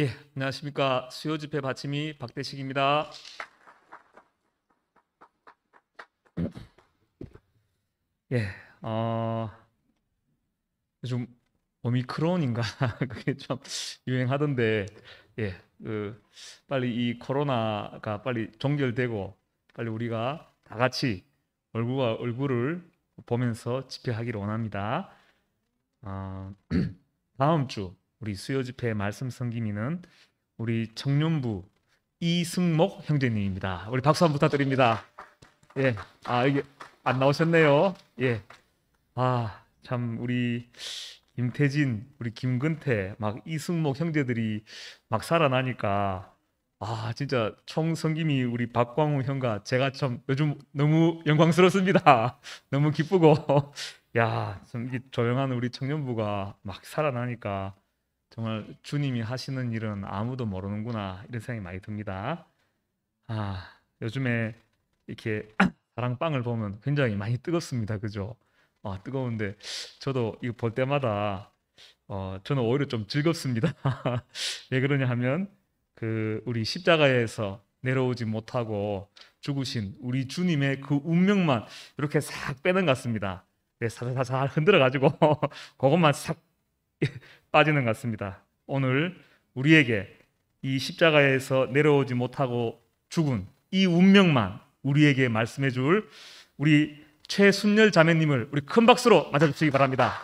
예, 안녕하십니까. 수요 집회 받침이 박대식입니다. 예, 어, 요즘 오미크론인가 그게 참 유행하던데, 예, 그 빨리 이 코로나가 빨리 종결되고 빨리 우리가 다 같이 얼굴과 얼굴을 보면서 집회하기를 원합니다. 어, 다음 주 우리 수요 집회 말씀 성김이는 우리 청년부 이승목 형제님입니다. 우리 박수 한번 부탁드립니다. 예. 아, 이게 안 나오셨네요. 예. 아, 참 우리 김태진, 우리 김근태, 막 이승목 형제들이 막 살아나니까 아, 진짜 총성김이 우리 박광우 형과 제가 참 요즘 너무 영광스럽습니다. 너무 기쁘고 야, 참 조용한 우리 청년부가 막 살아나니까 정말 주님이 하시는 일은 아무도 모르는구나 이런 생각이 많이 듭니다. 아 요즘에 이렇게 사랑방을 보면 굉장히 많이 뜨겁습니다, 그죠? 아 뜨거운데 저도 이거 볼 때마다 어 저는 오히려 좀 즐겁습니다. 왜 그러냐 하면 그 우리 십자가에서 내려오지 못하고 죽으신 우리 주님의 그 운명만 이렇게 싹 빼는 것 같습니다. 네, 살살살 흔들어 가지고 그것만 싹 빠지는 것 같습니다. 오늘 우리에게 이 십자가에서 내려오지 못하고 죽은 이 운명만 우리에게 말씀해 줄 우리 최순열 자매님을 우리 큰 박수로 맞아주시기 바랍니다.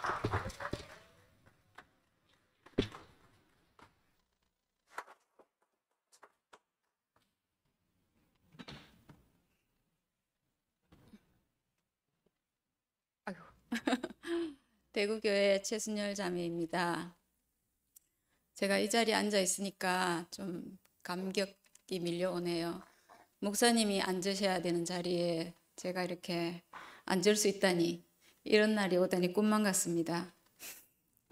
대구교회 최순열 자매입니다. 제가 이 자리에 앉아 있으니까 좀 감격이 밀려오네요. 목사님이 앉으셔야 되는 자리에 제가 이렇게 앉을 수 있다니 이런 날이 오다니 꿈만 같습니다.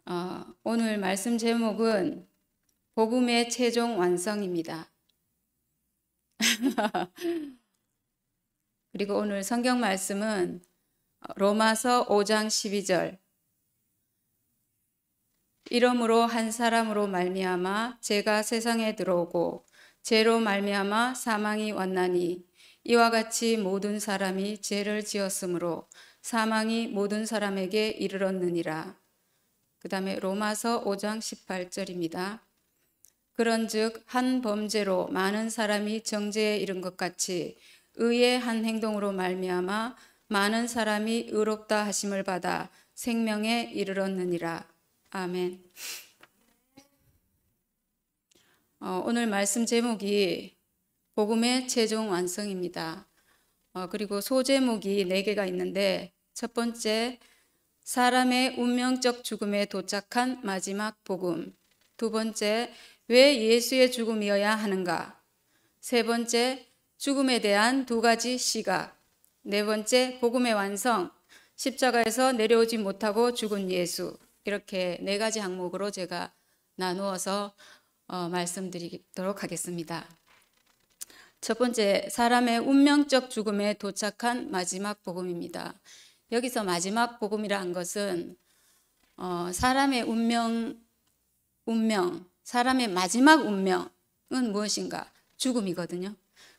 어, 오늘 말씀 제목은 복음의 최종 완성입니다. 그리고 오늘 성경 말씀은 로마서 5장 12절 이러므로 한 사람으로 말미암아 죄가 세상에 들어오고 죄로 말미암아 사망이 왔나니 이와 같이 모든 사람이 죄를 지었으므로 사망이 모든 사람에게 이르렀느니라. 그 다음에 로마서 5장 18절입니다. 그런즉 한 범죄로 많은 사람이 정죄에 이른 것 같이 의의 한 행동으로 말미암아 많은 사람이 의롭다 하심을 받아 생명에 이르렀느니라. 아멘. 어, 오늘 말씀 제목이 복음의 최종 완성입니다. 어, 그리고 소제목이 네 개가 있는데 첫 번째 사람의 운명적 죽음에 도착한 마지막 복음. 두 번째 왜 예수의 죽음이어야 하는가. 세 번째 죽음에 대한 두 가지 시각. 네 번째 복음의 완성. 십자가에서 내려오지 못하고 죽은 예수. 이렇게 네 가지 항목으로 제가 나누어서 어, 말씀드리도록 하겠습니다. 첫 번째, 사람의 운명적 죽음에 도착한 마지막 복음입니다. 여기서 마지막 복음이라는 것은 어, 사람의 운명, 운명, 사람의 마지막 운명은 무엇인가? 죽음이거든요.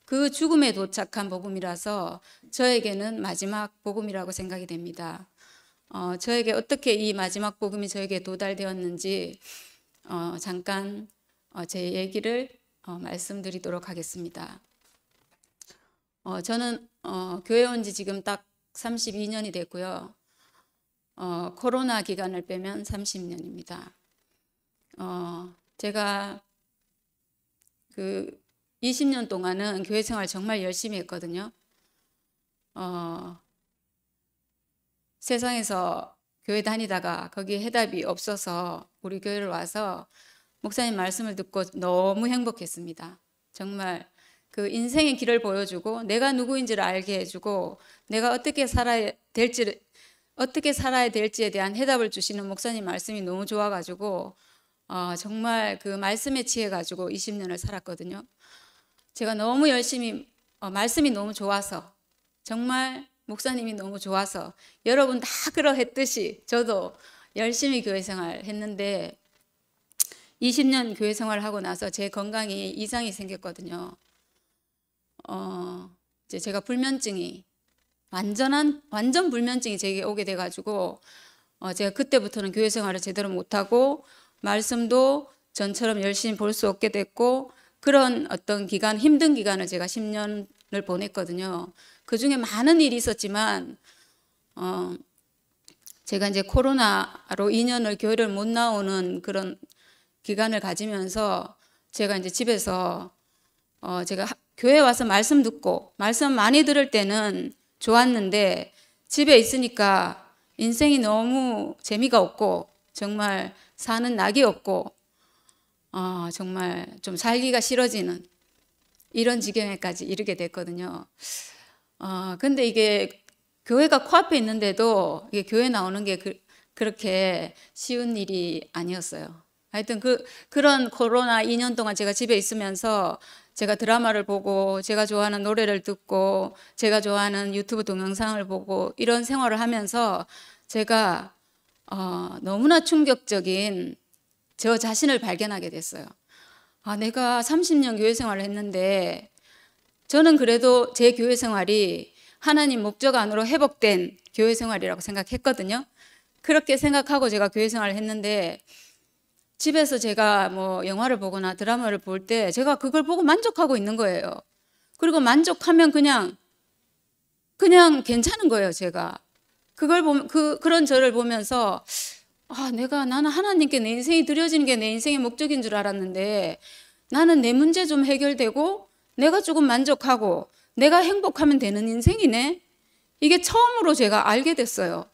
그 죽음에 도착한 복음이라서 저에게는 마지막 복음이라고 생각이 됩니다. 어, 저에게 어떻게 이 마지막 복음이 저에게 도달되었는지 어, 잠깐 어, 제 얘기를 어, 말씀드리도록 하겠습니다. 어, 저는 어, 교회 온 지 지금 딱 32년이 됐고요. 코로나 기간을 빼면 30년입니다. 제가 그 20년 동안은 교회 생활 정말 열심히 했거든요. 어, 세상에서 교회 다니다가 거기에 해답이 없어서 우리 교회를 와서 목사님 말씀을 듣고 너무 행복했습니다. 정말 그 인생의 길을 보여주고 내가 누구인지를 알게 해주고 내가 어떻게 살아야 될지 어떻게 살아야 될지에 대한 해답을 주시는 목사님 말씀이 너무 좋아가지고 어, 정말 그 말씀에 취해 가지고 20년을 살았거든요. 제가 너무 열심히 어, 말씀이 너무 좋아서 정말 목사님이 너무 좋아서 여러분 다 그러했듯이 저도 열심히 교회 생활 했는데 20년 교회 생활 하고 나서 제 건강에 이상이 생겼거든요. 어, 이제 제가 불면증이 완전한 완전 불면증이 제게 오게 돼 가지고 어, 제가 그때부터는 교회 생활을 제대로 못 하고 말씀도 전처럼 열심히 볼 수 없게 됐고 그런 어떤 기간 힘든 기간을 제가 10년을 보냈거든요. 그 중에 많은 일이 있었지만, 어, 제가 이제 코로나로 2년을 교회를 못 나오는 그런 기간을 가지면서 제가 이제 집에서 어, 제가 교회 와서 말씀 듣고 말씀 많이 들을 때는 좋았는데 집에 있으니까 인생이 너무 재미가 없고 정말 사는 낙이 없고 어, 정말 좀 살기가 싫어지는 이런 지경에까지 이르게 됐거든요. 아, 근데 이게 교회가 코앞에 있는데도 이게 교회 나오는 게 그, 그렇게 쉬운 일이 아니었어요. 하여튼 그, 그런 코로나 2년 동안 제가 집에 있으면서 제가 드라마를 보고 제가 좋아하는 노래를 듣고 제가 좋아하는 유튜브 동영상을 보고 이런 생활을 하면서 제가 어, 너무나 충격적인 저 자신을 발견하게 됐어요. 아, 내가 30년 교회 생활을 했는데 저는 그래도 제 교회 생활이 하나님 목적 안으로 회복된 교회 생활이라고 생각했거든요. 그렇게 생각하고 제가 교회 생활을 했는데 집에서 제가 뭐 영화를 보거나 드라마를 볼 때 제가 그걸 보고 만족하고 있는 거예요. 그리고 만족하면 그냥 그냥 괜찮은 거예요, 제가. 그걸 보면 그 그런 저를 보면서 아, 내가 나는 하나님께 내 인생이 드려지는 게 내 인생의 목적인 줄 알았는데 나는 내 문제 좀 해결되고 내가 조금 만족하고 내가 행복하면 되는 인생이네. 이게 처음으로 제가 알게 됐어요.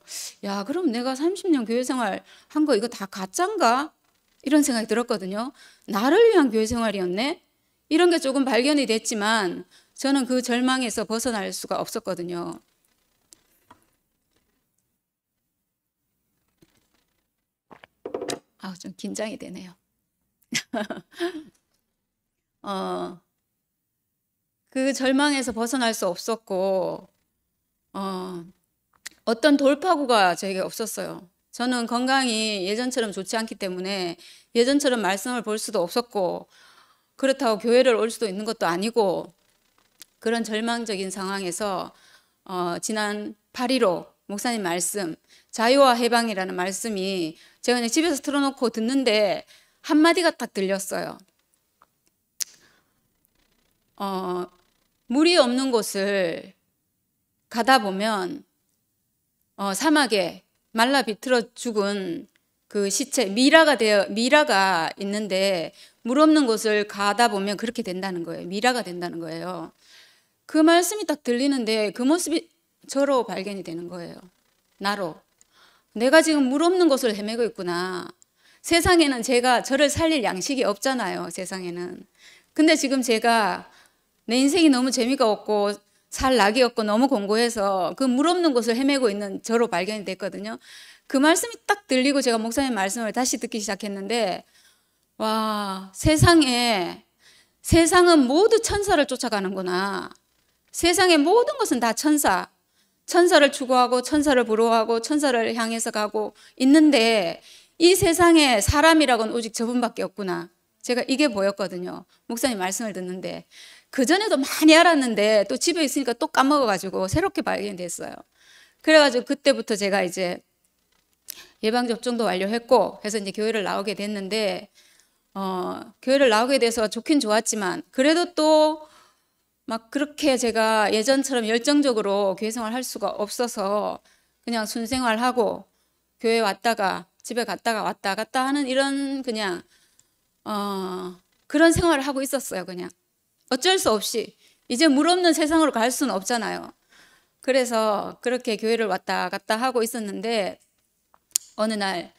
야, 그럼 내가 30년 교회 생활 한 거 이거 다 가짠가? 이런 생각이 들었거든요. 나를 위한 교회 생활이었네? 이런 게 조금 발견이 됐지만 저는 그 절망에서 벗어날 수가 없었거든요. 아, 좀 긴장이 되네요. 어, 그 절망에서 벗어날 수 없었고 어, 어떤 돌파구가 저에게 없었어요. 저는 건강이 예전처럼 좋지 않기 때문에 예전처럼 말씀을 볼 수도 없었고 그렇다고 교회를 올 수도 있는 것도 아니고 그런 절망적인 상황에서 어, 지난 8.15 목사님 말씀 자유와 해방이라는 말씀이 제가 그냥 집에서 틀어놓고 듣는데 한마디가 딱 들렸어요. 어, 물이 없는 곳을 가다 보면 어, 사막에 말라 비틀어 죽은 그 시체 미라가 되어 미라가 있는데 물 없는 곳을 가다 보면 그렇게 된다는 거예요. 미라가 된다는 거예요. 그 말씀이 딱 들리는데 그 모습이 저로 발견이 되는 거예요. 나로. 내가 지금 물 없는 곳을 헤매고 있구나. 세상에는 제가 저를 살릴 양식이 없잖아요. 세상에는. 근데 지금 제가 내 인생이 너무 재미가 없고 살 낙이 없고 너무 공고해서 그 물 없는 곳을 헤매고 있는 저로 발견이 됐거든요. 그 말씀이 딱 들리고 제가 목사님 말씀을 다시 듣기 시작했는데 와 세상에 세상은 모두 천사를 쫓아가는구나. 세상의 모든 것은 다 천사. 천사를 추구하고 천사를 부러워하고 천사를 향해서 가고 있는데 이 세상에 사람이라곤 오직 저분밖에 없구나. 제가 이게 보였거든요. 목사님 말씀을 듣는데 그전에도 많이 알았는데 또 집에 있으니까 또 까먹어가지고 새롭게 발견됐어요. 그래가지고 그때부터 제가 이제 예방접종도 완료했고 해서 이제 교회를 나오게 됐는데 어, 교회를 나오게 돼서 좋긴 좋았지만 그래도 또 막 그렇게 제가 예전처럼 열정적으로 교회 생활 할 수가 없어서 그냥 순생활하고 교회 왔다가 집에 갔다가 왔다 갔다 하는 이런 그냥 어, 그런 생활을 하고 있었어요 그냥 어쩔 수 없이 이제 물 없는 세상으로 갈 수는 없잖아요. 그래서 그렇게 교회를 왔다 갔다 하고 있었는데 어느 날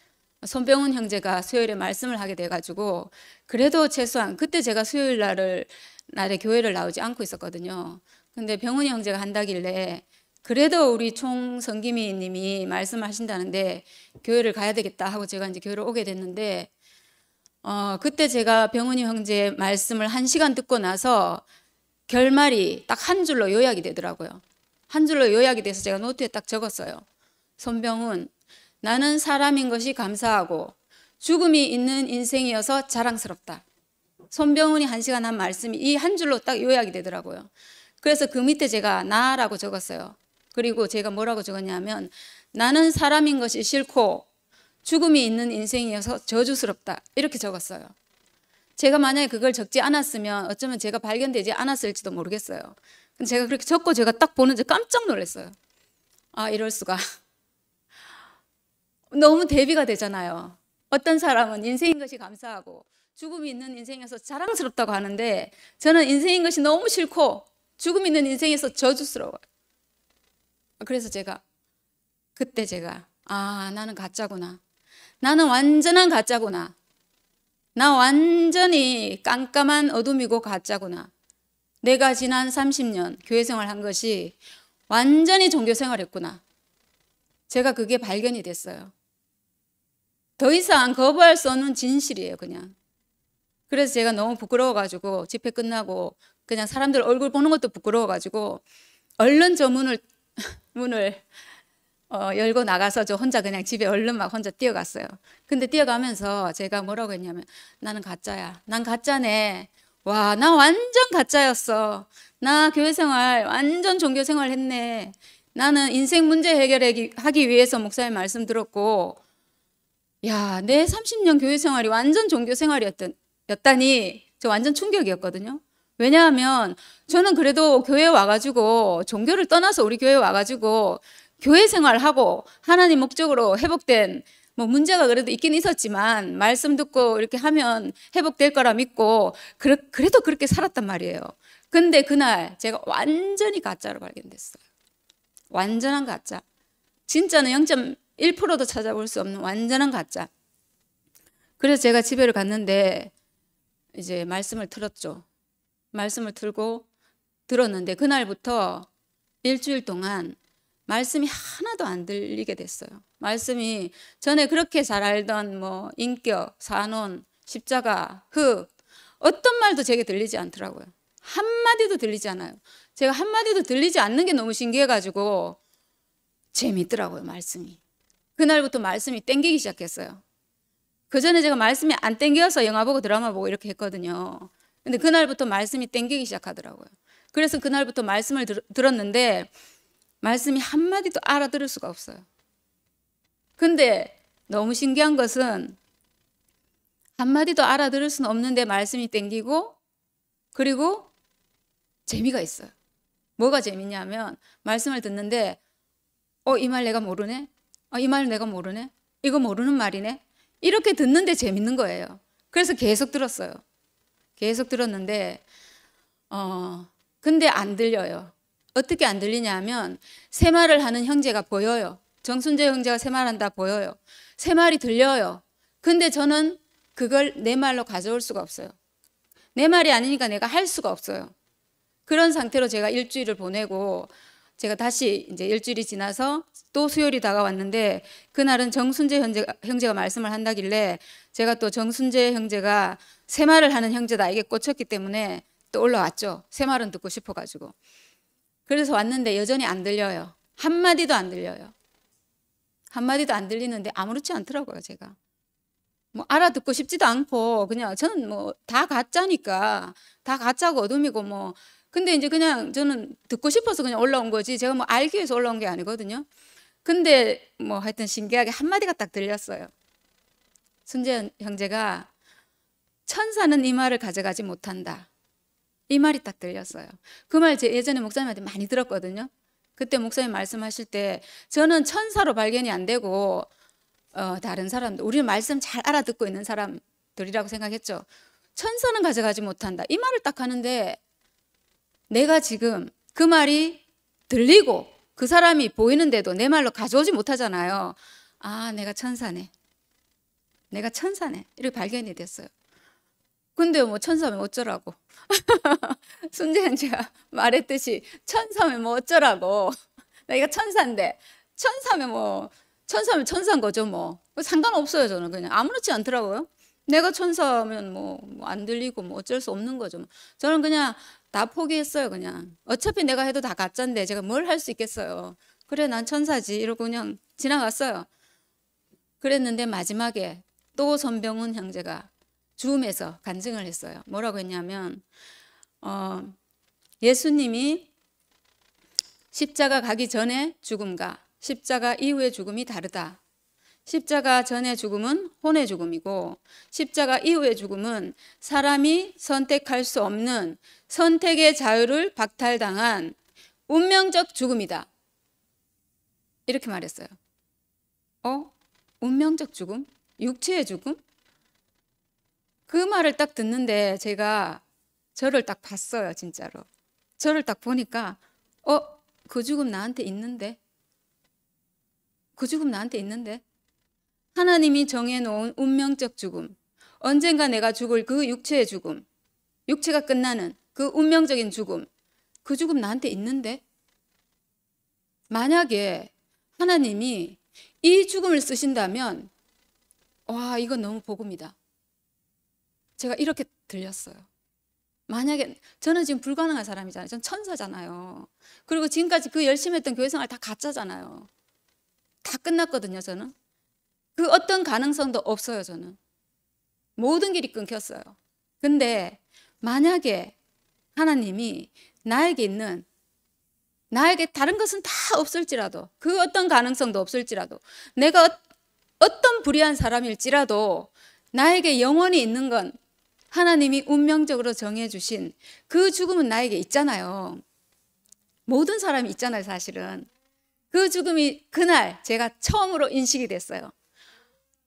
손병훈 형제가 수요일에 말씀을 하게 돼가지고 그래도 최소한 그때 제가 수요일 날을 날에 교회를 나오지 않고 있었거든요. 근데 병훈 형제가 한다길래 그래도 우리 총 성기미님이 말씀하신다는데 교회를 가야 되겠다 하고 제가 이제 교회를 오게 됐는데 어, 그때 제가 병훈이 형제의 말씀을 한 시간 듣고 나서 결말이 딱 한 줄로 요약이 되더라고요. 한 줄로 요약이 돼서 제가 노트에 딱 적었어요. 손병훈, 나는 사람인 것이 감사하고 죽음이 있는 인생이어서 자랑스럽다. 손병훈이 한 시간 한 말씀이 이 한 줄로 딱 요약이 되더라고요. 그래서 그 밑에 제가 나라고 적었어요. 그리고 제가 뭐라고 적었냐면 나는 사람인 것이 싫고 죽음이 있는 인생이어서 저주스럽다. 이렇게 적었어요. 제가 만약에 그걸 적지 않았으면 어쩌면 제가 발견되지 않았을지도 모르겠어요. 근데 제가 그렇게 적고 제가 딱보는지 깜짝 놀랐어요. 아, 이럴 수가. 너무 대비가 되잖아요. 어떤 사람은 인생인 것이 감사하고 죽음이 있는 인생에서 자랑스럽다고 하는데 저는 인생인 것이 너무 싫고 죽음 이 있는 인생에서 저주스러워요. 그래서 제가 그때 제가 아, 나는 가짜구나. 나는 완전한 가짜구나. 나 완전히 깜깜한 어둠이고 가짜구나. 내가 지난 30년 교회 생활한 것이 완전히 종교 생활했구나. 제가 그게 발견이 됐어요. 더 이상 거부할 수 없는 진실이에요, 그냥. 그래서 제가 너무 부끄러워가지고 집회 끝나고 그냥 사람들 얼굴 보는 것도 부끄러워가지고 얼른 저 문을 문을 어, 열고 나가서 저 혼자 그냥 집에 얼른 막 혼자 뛰어갔어요. 근데 뛰어가면서 제가 뭐라고 했냐면 나는 가짜야. 난 가짜네. 와, 나 완전 가짜였어. 나 교회 생활, 완전 종교 생활 했네. 나는 인생 문제 해결하기 위해서 목사님 말씀 들었고, 야, 내 30년 교회 생활이 완전 종교 생활이었다니, 저 완전 충격이었거든요. 왜냐하면 저는 그래도 교회 와가지고 종교를 떠나서 우리 교회 와가지고 교회 생활하고 하나님 목적으로 회복된 뭐 문제가 그래도 있긴 있었지만 말씀 듣고 이렇게 하면 회복될 거라 믿고 그래, 그래도 그렇게 살았단 말이에요. 근데 그날 제가 완전히 가짜로 발견됐어요. 완전한 가짜. 진짜는 0.1%도 찾아볼 수 없는 완전한 가짜. 그래서 제가 집에를 갔는데 이제 말씀을 들었죠. 말씀을 들고 들었는데 그날부터 일주일 동안 말씀이 하나도 안 들리게 됐어요. 말씀이 전에 그렇게 잘 알던 뭐 인격, 산원, 십자가, 흙 어떤 말도 제게 들리지 않더라고요. 한마디도 들리지 않아요. 제가 한마디도 들리지 않는 게 너무 신기해가지고 재미있더라고요, 말씀이. 그날부터 말씀이 땡기기 시작했어요. 그 전에 제가 말씀이 안 땡겨서 영화 보고 드라마 보고 이렇게 했거든요. 근데 그날부터 말씀이 땡기기 시작하더라고요. 그래서 그날부터 말씀을 들, 들었는데 말씀이 한마디도 알아들을 수가 없어요. 근데 너무 신기한 것은 한마디도 알아들을 수는 없는데 말씀이 땡기고 그리고 재미가 있어요. 뭐가 재밌냐면 말씀을 듣는데 어이 말 내가 모르네. 어이 말 내가 모르네. 이거 모르는 말이네. 이렇게 듣는데 재밌는 거예요. 그래서 계속 들었어요. 계속 들었는데 어 근데 안 들려요. 어떻게 안 들리냐 하면 세말을 하는 형제가 보여요. 정순재 형제가 세말한다 보여요. 세말이 들려요. 근데 저는 그걸 내 말로 가져올 수가 없어요. 내 말이 아니니까 내가 할 수가 없어요. 그런 상태로 제가 일주일을 보내고 제가 다시 이제 일주일이 지나서 또 수요일이 다가왔는데 그날은 정순재 형제가, 형제가 말씀을 한다길래 제가 또 정순재 형제가 새말을 하는 형제다 이게 꽂혔기 때문에 또 올라왔죠. 새말은 듣고 싶어가지고. 그래서 왔는데 여전히 안 들려요. 한마디도 안 들려요. 한마디도 안 들리는데 아무렇지 않더라고요, 제가. 뭐 알아듣고 싶지도 않고 그냥 저는 뭐 다 가짜니까 다 가짜고 어둠이고 뭐 근데 이제 그냥 저는 듣고 싶어서 그냥 올라온 거지 제가 뭐 알기 위해서 올라온 게 아니거든요. 근데 뭐 하여튼 신기하게 한마디가 딱 들렸어요. 순재 형제가 천사는 이 말을 가져가지 못한다. 이 말이 딱 들렸어요. 그 말 제 예전에 목사님한테 많이 들었거든요. 그때 목사님 말씀하실 때 저는 천사로 발견이 안 되고 어, 다른 사람들 우리 말씀 잘 알아듣고 있는 사람들이라고 생각했죠. 천사는 가져가지 못한다. 이 말을 딱 하는데 내가 지금 그 말이 들리고 그 사람이 보이는데도 내 말로 가져오지 못하잖아요. 아, 내가 천사네. 내가 천사네. 이렇게 발견이 됐어요. 근데 뭐 천사면 어쩌라고. 순재한 제가 말했듯이 천사면 뭐 어쩌라고. 내가 천사인데 천사면 뭐 천사면 천사인 거죠 뭐. 뭐 상관없어요 저는 그냥 아무렇지 않더라고요. 내가 천사면 뭐안 뭐 들리고 뭐 어쩔 수 없는 거죠. 뭐. 저는 그냥 다 포기했어요 그냥. 어차피 내가 해도 다 가짜인데 제가 뭘 할 수 있겠어요. 그래 난 천사지 이러고 그냥 지나갔어요. 그랬는데 마지막에 또 선병훈 형제가 줌에서 간증을 했어요. 뭐라고 했냐면 어, 예수님이 십자가 가기 전에 죽음과 십자가 이후의 죽음이 다르다. 십자가 전의 죽음은 혼의 죽음이고 십자가 이후의 죽음은 사람이 선택할 수 없는 선택의 자유를 박탈당한 운명적 죽음이다. 이렇게 말했어요. 어? 운명적 죽음? 육체의 죽음? 그 말을 딱 듣는데 제가 저를 딱 봤어요, 진짜로. 저를 딱 보니까 어, 그 죽음 나한테 있는데. 그 죽음 나한테 있는데. 하나님이 정해 놓은 운명적 죽음. 언젠가 내가 죽을 그 육체의 죽음. 육체가 끝나는 그 운명적인 죽음. 그 죽음 나한테 있는데. 만약에 하나님이 이 죽음을 쓰신다면 와, 이건 너무 복음이다. 제가 이렇게 들렸어요. 만약에 저는 지금 불가능한 사람이잖아요. 전 천사잖아요. 그리고 지금까지 그 열심히 했던 교회 생활 다 가짜잖아요. 다 끝났거든요, 저는. 그 어떤 가능성도 없어요, 저는. 모든 길이 끊겼어요. 근데 만약에 하나님이 나에게 있는 나에게 다른 것은 다 없을지라도 그 어떤 가능성도 없을지라도 내가 어, 떤 불의한 사람일지라도 나에게 영원히 있는 건 하나님이 운명적으로 정해주신 그 죽음은 나에게 있잖아요. 모든 사람이 있잖아요, 사실은. 그 죽음이 그날 제가 처음으로 인식이 됐어요.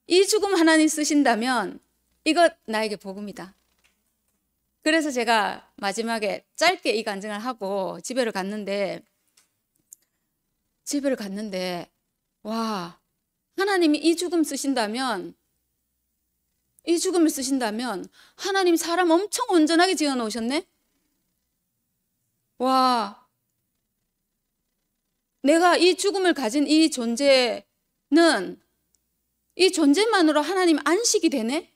이 죽음 하나님 쓰신다면 이것 나에게 복음이다. 그래서 제가 마지막에 짧게 이 간증을 하고 집에를 갔는데 집에를 갔는데 와 하나님이 이 죽음 쓰신다면 이 죽음을 쓰신다면 하나님 사람 엄청 온전하게 지어 놓으셨네? 와. 내가 이 죽음을 가진 이 존재는 이 존재만으로 하나님 안식이 되네?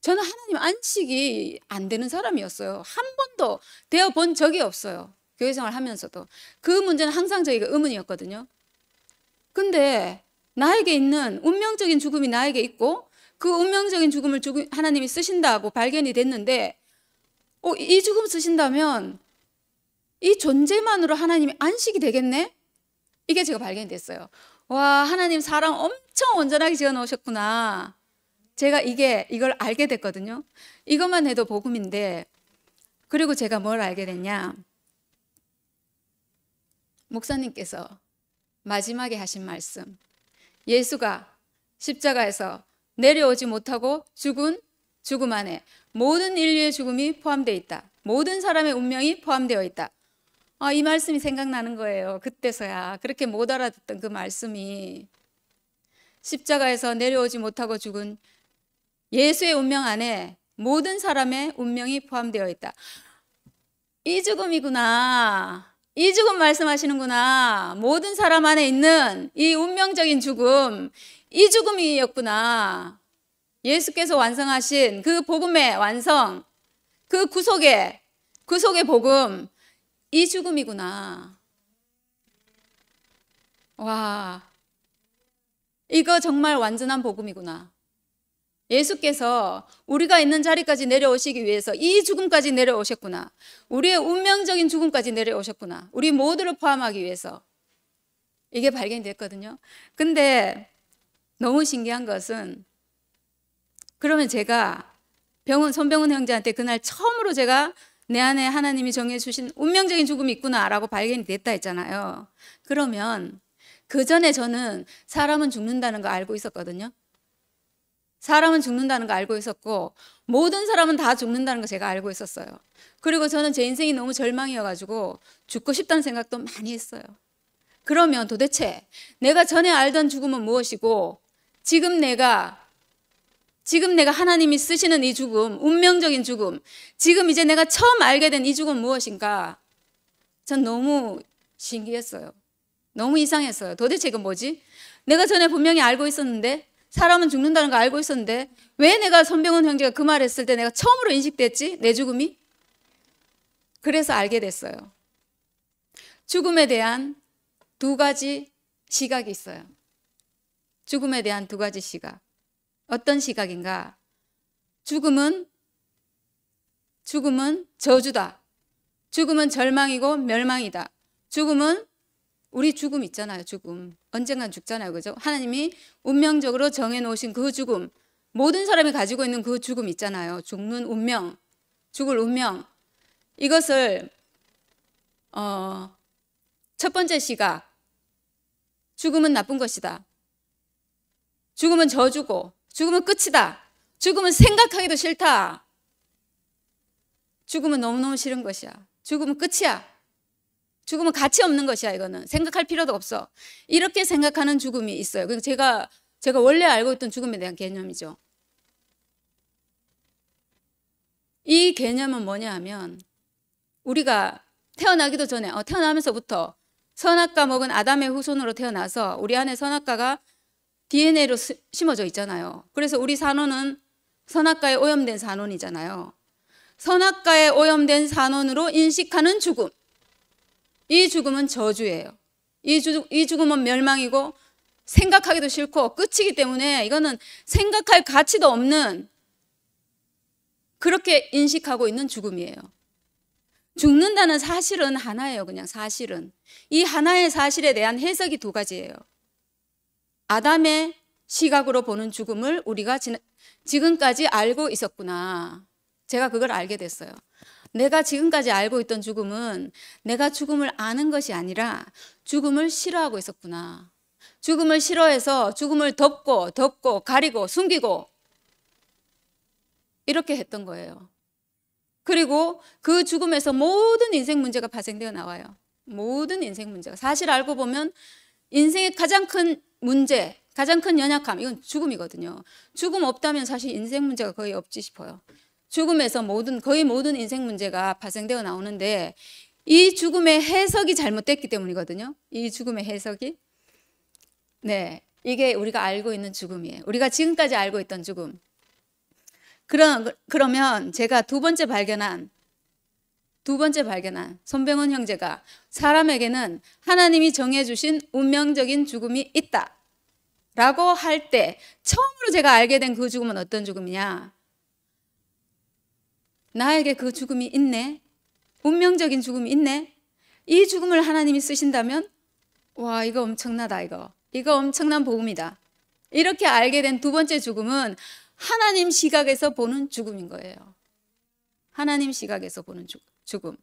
저는 하나님 안식이 안 되는 사람이었어요. 한 번도 되어 본 적이 없어요. 교회 생활 하면서도. 그 문제는 항상 저희가 의문이었거든요. 근데 나에게 있는 운명적인 죽음이 나에게 있고 그 운명적인 죽음을 죽음, 하나님이 쓰신다고 발견이 됐는데 어, 이 죽음 쓰신다면 이 존재만으로 하나님이 안식이 되겠네? 이게 제가 발견됐어요. 와, 하나님 사랑 엄청 온전하게 지어 놓으셨구나. 제가 이게, 이걸 알게 됐거든요. 이것만 해도 복음인데, 그리고 제가 뭘 알게 됐냐. 목사님께서 마지막에 하신 말씀. 예수가 십자가에서 내려오지 못하고 죽은 죽음 안에 모든 인류의 죽음이 포함되어 있다. 모든 사람의 운명이 포함되어 있다. 아, 이 말씀이 생각나는 거예요. 그때서야 그렇게 못 알아듣던 그 말씀이 십자가에서 내려오지 못하고 죽은 예수의 운명 안에 모든 사람의 운명이 포함되어 있다. 이 죽음이구나. 이 죽음 말씀하시는구나. 모든 사람 안에 있는 이 운명적인 죽음, 이 죽음이었구나. 예수께서 완성하신 그 복음의 완성, 그 구속의, 구속의 복음, 이 죽음이구나. 와, 이거 정말 완전한 복음이구나. 예수께서 우리가 있는 자리까지 내려오시기 위해서 이 죽음까지 내려오셨구나. 우리의 운명적인 죽음까지 내려오셨구나. 우리 모두를 포함하기 위해서. 이게 발견됐거든요. 근데 너무 신기한 것은 그러면 제가 병원 손병훈 형제한테 그날 처음으로 제가 내 안에 하나님이 정해 주신 운명적인 죽음이 있구나라고 발견이 됐다 했잖아요. 그러면 그 전에 저는 사람은 죽는다는 거 알고 있었거든요. 사람은 죽는다는 거 알고 있었고 모든 사람은 다 죽는다는 거 제가 알고 있었어요. 그리고 저는 제 인생이 너무 절망이어가지고 죽고 싶다는 생각도 많이 했어요. 그러면 도대체 내가 전에 알던 죽음은 무엇이고 지금 내가 지금 내가 하나님이 쓰시는 이 죽음, 운명적인 죽음, 지금 이제 내가 처음 알게 된 이 죽음 무엇인가? 전 너무 신기했어요. 너무 이상했어요. 도대체 이건 뭐지? 내가 전에 분명히 알고 있었는데, 사람은 죽는다는 거 알고 있었는데, 왜 내가 선병훈 형제가 그 말을 했을 때 내가 처음으로 인식됐지? 내 죽음이? 그래서 알게 됐어요. 죽음에 대한 두 가지 시각이 있어요. 죽음에 대한 두 가지 시각. 어떤 시각인가? 죽음은 죽음은 저주다. 죽음은 절망이고 멸망이다. 죽음은 우리 죽음 있잖아요. 죽음. 언젠간 죽잖아요. 그죠? 하나님이 운명적으로 정해 놓으신 그 죽음. 모든 사람이 가지고 있는 그 죽음 있잖아요. 죽는 운명. 죽을 운명. 이것을 어, 첫 번째 시각. 죽음은 나쁜 것이다. 죽음은 저주고, 죽음은 끝이다. 죽음은 생각하기도 싫다. 죽음은 너무너무 싫은 것이야. 죽음은 끝이야. 죽음은 가치 없는 것이야, 이거는. 생각할 필요도 없어. 이렇게 생각하는 죽음이 있어요. 그래서 제가, 제가 원래 알고 있던 죽음에 대한 개념이죠. 이 개념은 뭐냐 하면, 우리가 태어나기도 전에, 어, 태어나면서부터 선악과 먹은 아담의 후손으로 태어나서 우리 안에 선악과가 DNA로 심어져 있잖아요. 그래서 우리 산원은 선악과에 오염된 산원이잖아요. 선악과에 오염된 산원으로 인식하는 죽음. 이 죽음은 저주예요. 이, 주, 이 죽음은 멸망이고 생각하기도 싫고 끝이기 때문에 이거는 생각할 가치도 없는 그렇게 인식하고 있는 죽음이에요. 죽는다는 사실은 하나예요. 그냥 사실은. 이 하나의 사실에 대한 해석이 두 가지예요. 아담의 시각으로 보는 죽음을 우리가 지금까지 알고 있었구나. 제가 그걸 알게 됐어요. 내가 지금까지 알고 있던 죽음은 내가 죽음을 아는 것이 아니라 죽음을 싫어하고 있었구나. 죽음을 싫어해서 죽음을 덮고 덮고 가리고 숨기고 이렇게 했던 거예요. 그리고 그 죽음에서 모든 인생 문제가 발생되어 나와요. 모든 인생 문제가 사실 알고 보면 인생의 가장 큰 문제, 가장 큰 연약함, 이건 죽음이거든요. 죽음 없다면 사실 인생 문제가 거의 없지 싶어요. 죽음에서 모든, 거의 모든 인생 문제가 발생되어 나오는데 이 죽음의 해석이 잘못됐기 때문이거든요. 이 죽음의 해석이. 네. 이게 우리가 알고 있는 죽음이에요. 우리가 지금까지 알고 있던 죽음. 그런, 그러면 제가 두 번째 발견한 두 번째 발견한 손병헌 형제가 사람에게는 하나님이 정해주신 운명적인 죽음이 있다. 라고 할 때 처음으로 제가 알게 된 그 죽음은 어떤 죽음이냐? 나에게 그 죽음이 있네? 운명적인 죽음이 있네? 이 죽음을 하나님이 쓰신다면 와, 이거 엄청나다, 이거. 이거 엄청난 복음이다. 이렇게 알게 된 두 번째 죽음은 하나님 시각에서 보는 죽음인 거예요. 하나님 시각에서 보는 죽음. 죽음.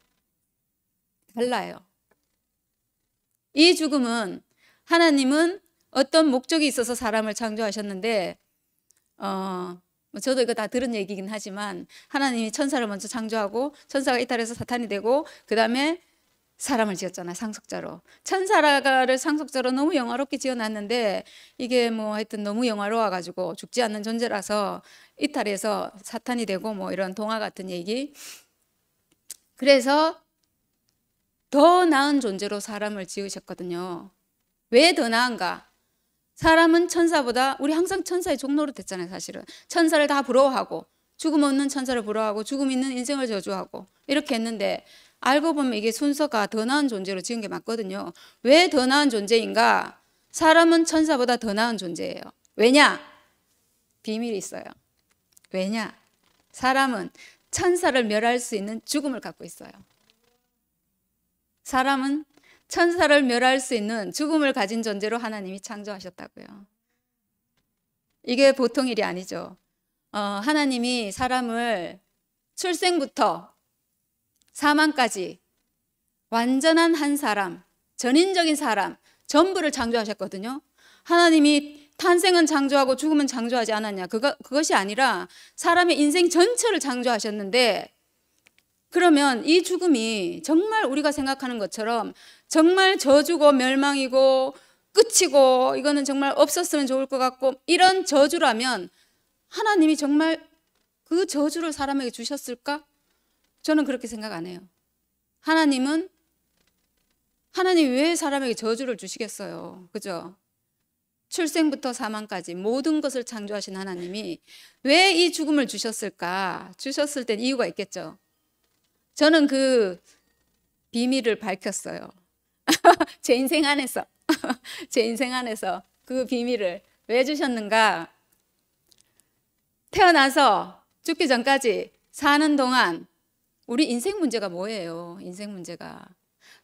달라요. 이 죽음은 하나님은 어떤 목적이 있어서 사람을 창조하셨는데 어, 뭐 저도 이거 다 들은 얘기긴 하지만 하나님이 천사를 먼저 창조하고 천사가 이탈해서 사탄이 되고 그 다음에 사람을 지었잖아요 상속자로 천사를 상속자로 너무 영화롭게 지어놨는데 이게 뭐 하여튼 너무 영화로워 가지고 죽지 않는 존재라서 이탈해서 사탄이 되고 뭐 이런 동화 같은 얘기 그래서 더 나은 존재로 사람을 지으셨거든요. 왜 더 나은가? 사람은 천사보다 우리 항상 천사의 종로로 됐잖아요, 사실은. 천사를 다 부러워하고 죽음 없는 천사를 부러워하고 죽음 있는 인생을 저주하고 이렇게 했는데 알고 보면 이게 순서가 더 나은 존재로 지은 게 맞거든요. 왜 더 나은 존재인가? 사람은 천사보다 더 나은 존재예요. 왜냐? 비밀이 있어요. 왜냐? 사람은 천사를 멸할 수 있는 죽음을 갖고 있어요. 사람은 천사를 멸할 수 있는 죽음을 가진 존재로 하나님이 창조하셨다고요. 이게 보통 일이 아니죠. 어, 하나님이 사람을 출생부터 사망까지 완전한 한 사람, 전인적인 사람, 전부를 창조하셨거든요. 하나님이 탄생은 창조하고 죽음은 창조하지 않았냐. 그거, 그것이 아니라 사람의 인생 전체를 창조하셨는데 그러면 이 죽음이 정말 우리가 생각하는 것처럼 정말 저주고 멸망이고 끝이고 이거는 정말 없었으면 좋을 것 같고 이런 저주라면 하나님이 정말 그 저주를 사람에게 주셨을까? 저는 그렇게 생각 안 해요. 하나님은 하나님 왜 사람에게 저주를 주시겠어요? 그죠? 출생부터 사망까지 모든 것을 창조하신 하나님이 왜 이 죽음을 주셨을까? 주셨을 땐 이유가 있겠죠. 저는 그 비밀을 밝혔어요. 제 인생 안에서, 제 인생 안에서 그 비밀을 왜 주셨는가? 태어나서 죽기 전까지 사는 동안 우리 인생 문제가 뭐예요? 인생 문제가.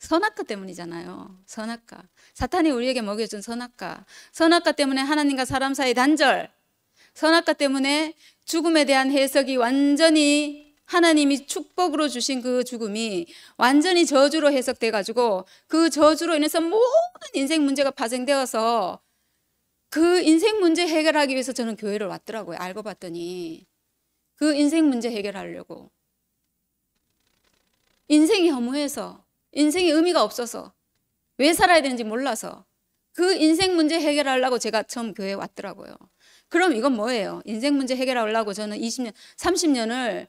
선악과 때문이잖아요. 선악과. 사탄이 우리에게 먹여준 선악과, 선악과 때문에 하나님과 사람 사이 단절, 선악과 때문에 죽음에 대한 해석이 완전히 하나님이 축복으로 주신 그 죽음이 완전히 저주로 해석돼 가지고 그 저주로 인해서 모든 인생 문제가 파생되어서 그 인생 문제 해결하기 위해서 저는 교회를 왔더라고요. 알고 봤더니 그 인생 문제 해결하려고 인생이 허무해서 인생이 의미가 없어서 왜 살아야 되는지 몰라서 그 인생 문제 해결하려고 제가 처음 교회에 왔더라고요. 그럼 이건 뭐예요? 인생 문제 해결하려고 저는 20년, 30년을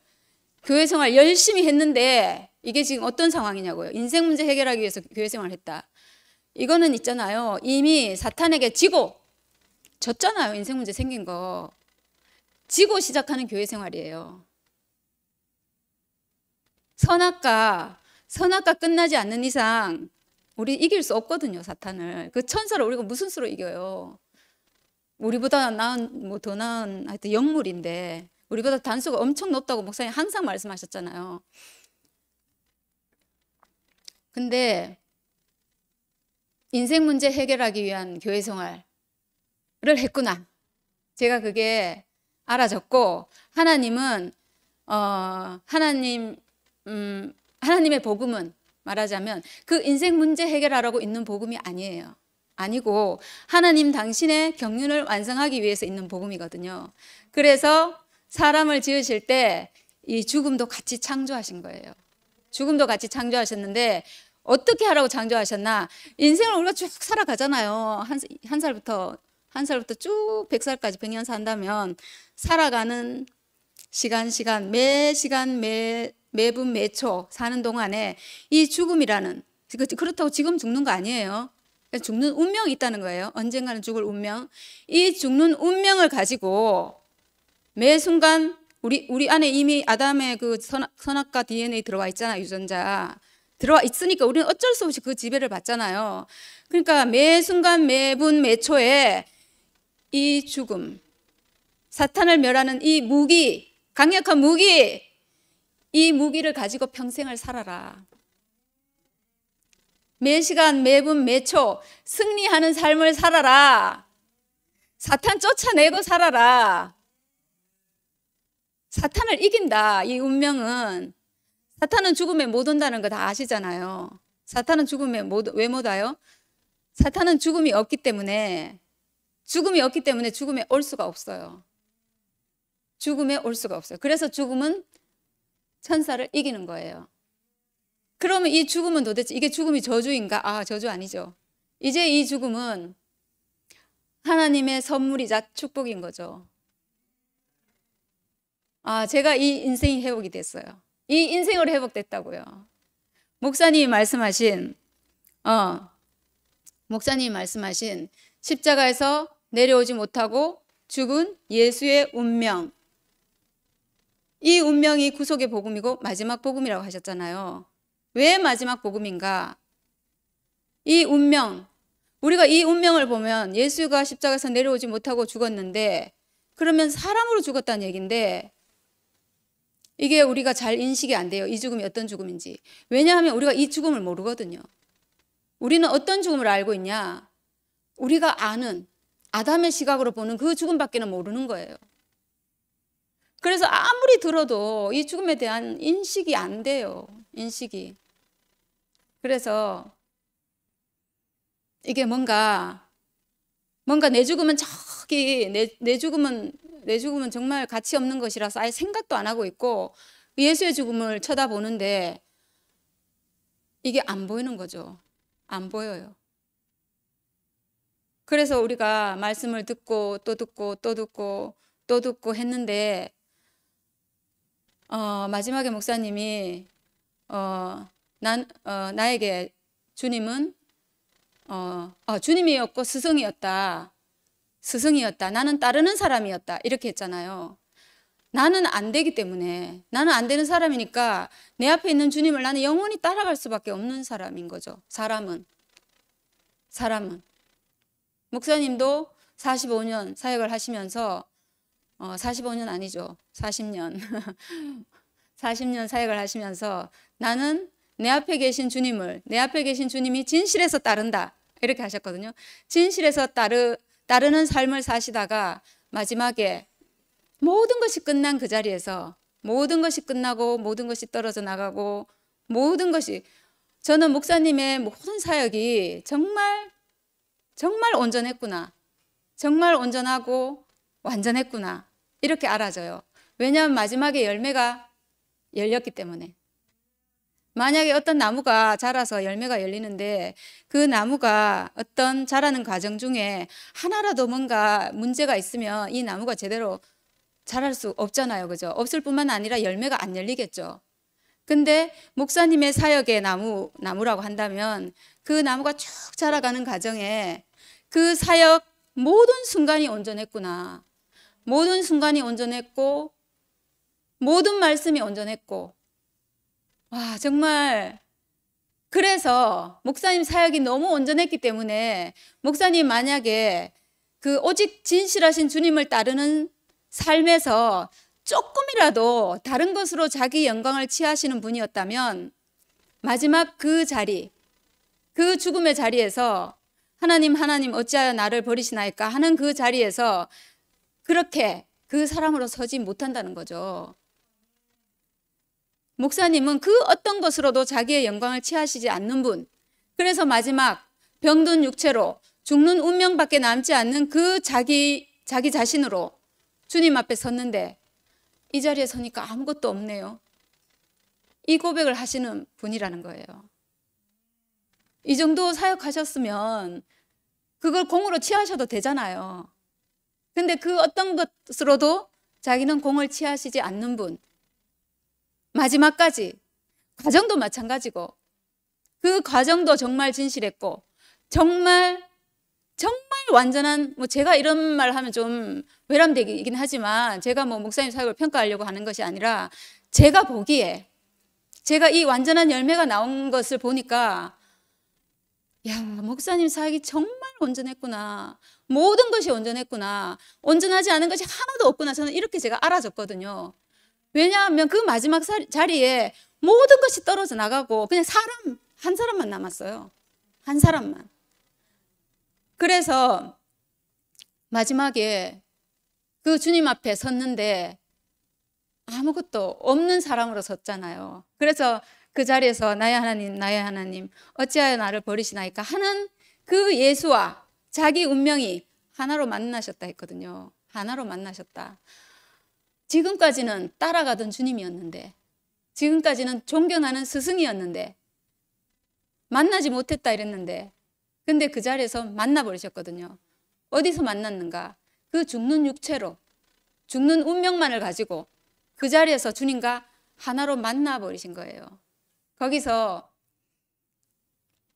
교회 생활 열심히 했는데 이게 지금 어떤 상황이냐고요. 인생 문제 해결하기 위해서 교회 생활 했다. 이거는 있잖아요. 이미 사탄에게 지고 졌잖아요. 인생 문제 생긴 거. 지고 시작하는 교회 생활이에요. 선악과 선악과 끝나지 않는 이상 우리 이길 수 없거든요, 사탄을. 그 천사를 우리가 무슨 수로 이겨요? 우리보다 나은, 뭐 더 나은 하여튼 영물인데, 우리보다 단수가 엄청 높다고 목사님 항상 말씀하셨잖아요. 근데 인생 문제 해결하기 위한 교회 생활을 했구나. 제가 그게 알아졌고 하나님은 어 하나님 음 하나님의 복음은 말하자면 그 인생 문제 해결하라고 있는 복음이 아니에요. 아니고 하나님 당신의 경륜을 완성하기 위해서 있는 복음이거든요. 그래서 사람을 지으실 때 이 죽음도 같이 창조하신 거예요. 죽음도 같이 창조하셨는데 어떻게 하라고 창조하셨나? 인생을 우리가 쭉 살아가잖아요. 한, 한 살부터 한 살부터 쭉 100살까지 100년 산다면 살아가는 시간 시간 매 시간 매 매분 매초 사는 동안에 이 죽음이라는 그렇다고 지금 죽는 거 아니에요. 그러니까 죽는 운명이 있다는 거예요. 언젠가는 죽을 운명. 이 죽는 운명을 가지고 매 순간 우리 우리 안에 이미 아담의 그 선악, 선악과 DNA 들어와 있잖아 유전자 들어와 있으니까 우리는 어쩔 수 없이 그 지배를 받잖아요. 그러니까 매 순간 매분 매초에 이 죽음 사탄을 멸하는 이 무기 강력한 무기 이 무기를 가지고 평생을 살아라. 매 시간, 매분, 매초 승리하는 삶을 살아라. 사탄 쫓아내고 살아라. 사탄을 이긴다. 이 운명은 사탄은 죽음에 못 온다는 거 다 아시잖아요. 사탄은 죽음에 왜 못 와요? 사탄은 죽음이 없기 때문에 죽음이 없기 때문에 죽음에 올 수가 없어요. 죽음에 올 수가 없어요. 그래서 죽음은 천사를 이기는 거예요. 그러면 이 죽음은 도대체 이게 죽음이 저주인가? 아, 저주 아니죠. 이제 이 죽음은 하나님의 선물이자 축복인 거죠. 아, 제가 이 인생이 회복이 됐어요. 이 인생으로 회복됐다고요. 목사님이 말씀하신, 어, 목사님이 말씀하신 십자가에서 내려오지 못하고 죽은 예수의 운명, 이 운명이 구속의 복음이고 마지막 복음이라고 하셨잖아요. 왜 마지막 복음인가? 이 운명, 우리가 이 운명을 보면 예수가 십자가에서 내려오지 못하고 죽었는데 그러면 사람으로 죽었다는 얘기인데 이게 우리가 잘 인식이 안 돼요. 이 죽음이 어떤 죽음인지. 왜냐하면 우리가 이 죽음을 모르거든요. 우리는 어떤 죽음을 알고 있냐? 우리가 아는 아담의 시각으로 보는 그 죽음밖에는 모르는 거예요. 그래서 아무리 들어도 이 죽음에 대한 인식이 안 돼요. 인식이. 그래서 이게 뭔가 뭔가 내 죽음은 저기 내, 내 죽음은 내 죽음은 정말 가치 없는 것이라서 아예 생각도 안 하고 있고 예수의 죽음을 쳐다보는데 이게 안 보이는 거죠. 안 보여요. 그래서 우리가 말씀을 듣고 또 듣고 또 듣고 또 듣고 했는데 어, 마지막에 목사님이 어, 난, 어, 나에게 주님은 어, 어, 주님이었고 스승이었다. 스승이었다. 나는 따르는 사람이었다. 이렇게 했잖아요. 나는 안 되기 때문에 나는 안 되는 사람이니까 내 앞에 있는 주님을 나는 영원히 따라갈 수밖에 없는 사람인 거죠. 사람은. 사람은. 목사님도 45년 사역을 하시면서 어, 45년 아니죠. 40년. 40년 사역을 하시면서 나는 내 앞에 계신 주님을, 내 앞에 계신 주님이 진실에서 따른다. 이렇게 하셨거든요. 진실에서 따르, 따르는 삶을 사시다가 마지막에 모든 것이 끝난 그 자리에서 모든 것이 끝나고 모든 것이 떨어져 나가고 모든 것이 저는 목사님의 모든 사역이 정말 정말 온전했구나. 정말 온전하고 완전했구나. 이렇게 알아져요. 왜냐하면 마지막에 열매가 열렸기 때문에. 만약에 어떤 나무가 자라서 열매가 열리는데 그 나무가 어떤 자라는 과정 중에 하나라도 뭔가 문제가 있으면 이 나무가 제대로 자랄 수 없잖아요. 그죠? 없을 뿐만 아니라 열매가 안 열리겠죠. 근데 목사님의 사역의 나무, 나무라고 한다면 그 나무가 쭉 자라가는 과정에 그 사역 모든 순간이 온전했구나. 모든 순간이 온전했고 모든 말씀이 온전했고 와 정말 그래서 목사님 사역이 너무 온전했기 때문에 목사님 만약에 그 오직 진실하신 주님을 따르는 삶에서 조금이라도 다른 것으로 자기 영광을 취하시는 분이었다면 마지막 그 자리, 그 죽음의 자리에서 하나님, 하나님, 어찌하여 나를 버리시나이까 하는 그 자리에서 그렇게 그 사람으로 서지 못한다는 거죠. 목사님은 그 어떤 것으로도 자기의 영광을 취하시지 않는 분. 그래서 마지막 병든 육체로 죽는 운명밖에 남지 않는 그 자기 자기 자신으로 주님 앞에 섰는데 이 자리에 서니까 아무것도 없네요. 이 고백을 하시는 분이라는 거예요. 이 정도 사역하셨으면 그걸 공으로 취하셔도 되잖아요. 근데 그 어떤 것으로도 자기는 공을 취하시지 않는 분. 마지막까지 과정도 마찬가지고 그 과정도 정말 진실했고 정말 정말 완전한 뭐 제가 이런 말 하면 좀 외람되긴 하지만 제가 뭐 목사님 사역을 평가하려고 하는 것이 아니라 제가 보기에 제가 이 완전한 열매가 나온 것을 보니까 야 목사님 사역이 정말 온전했구나 모든 것이 온전했구나. 온전하지 않은 것이 하나도 없구나. 저는 이렇게 제가 알아줬거든요 왜냐하면 그 마지막 자리에 모든 것이 떨어져 나가고 그냥 사람 한 사람만 남았어요. 한 사람만. 그래서 마지막에 그 주님 앞에 섰는데 아무것도 없는 사람으로 섰잖아요. 그래서 그 자리에서 나의 하나님, 나의 하나님, 어찌하여 나를 버리시나이까 하는 그 예수와 자기 운명이 하나로 만나셨다 했거든요. 하나로 만나셨다. 지금까지는 따라가던 주님이었는데, 지금까지는 존경하는 스승이었는데, 만나지 못했다 이랬는데, 근데 그 자리에서 만나버리셨거든요. 어디서 만났는가? 그 죽는 육체로, 죽는 운명만을 가지고 그 자리에서 주님과 하나로 만나버리신 거예요. 거기서,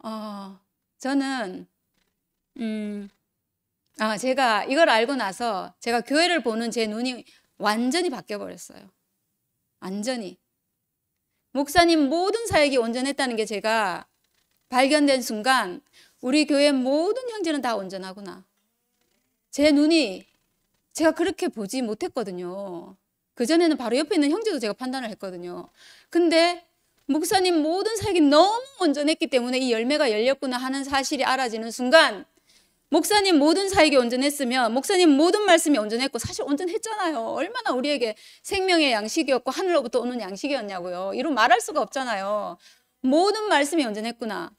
어, 저는 음, 아, 제가 이걸 알고 나서 제가 교회를 보는 제 눈이 완전히 바뀌어버렸어요. 완전히. 목사님 모든 사역이 온전했다는 게 제가 발견된 순간 우리 교회 모든 형제는 다 온전하구나. 제 눈이 제가 그렇게 보지 못했거든요. 그전에는 바로 옆에 있는 형제도 제가 판단을 했거든요. 근데 목사님 모든 사역이 너무 온전했기 때문에 이 열매가 열렸구나 하는 사실이 알아지는 순간 목사님 모든 사역이 온전했으면 목사님 모든 말씀이 온전했고 사실 온전했잖아요. 얼마나 우리에게 생명의 양식이었고 하늘로부터 오는 양식이었냐고요. 이로 말할 수가 없잖아요. 모든 말씀이 온전했구나.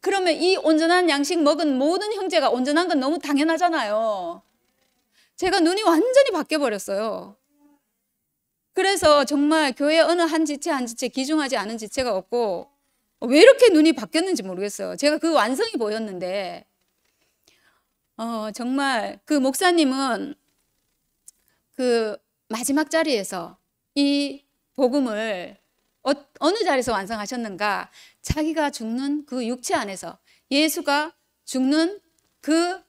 그러면 이 온전한 양식 먹은 모든 형제가 온전한 건 너무 당연하잖아요. 제가 눈이 완전히 바뀌어 버렸어요. 그래서 정말 교회 어느 한 지체 한 지체 기중하지 않은 지체가 없고 왜 이렇게 눈이 바뀌었는지 모르겠어요. 제가 그 완성이 보였는데 어, 정말 그 목사님은 그 마지막 자리에서 이 복음을 어, 어느 자리에서 완성하셨는가? 자기가 죽는 그 육체 안에서 예수가 죽는 그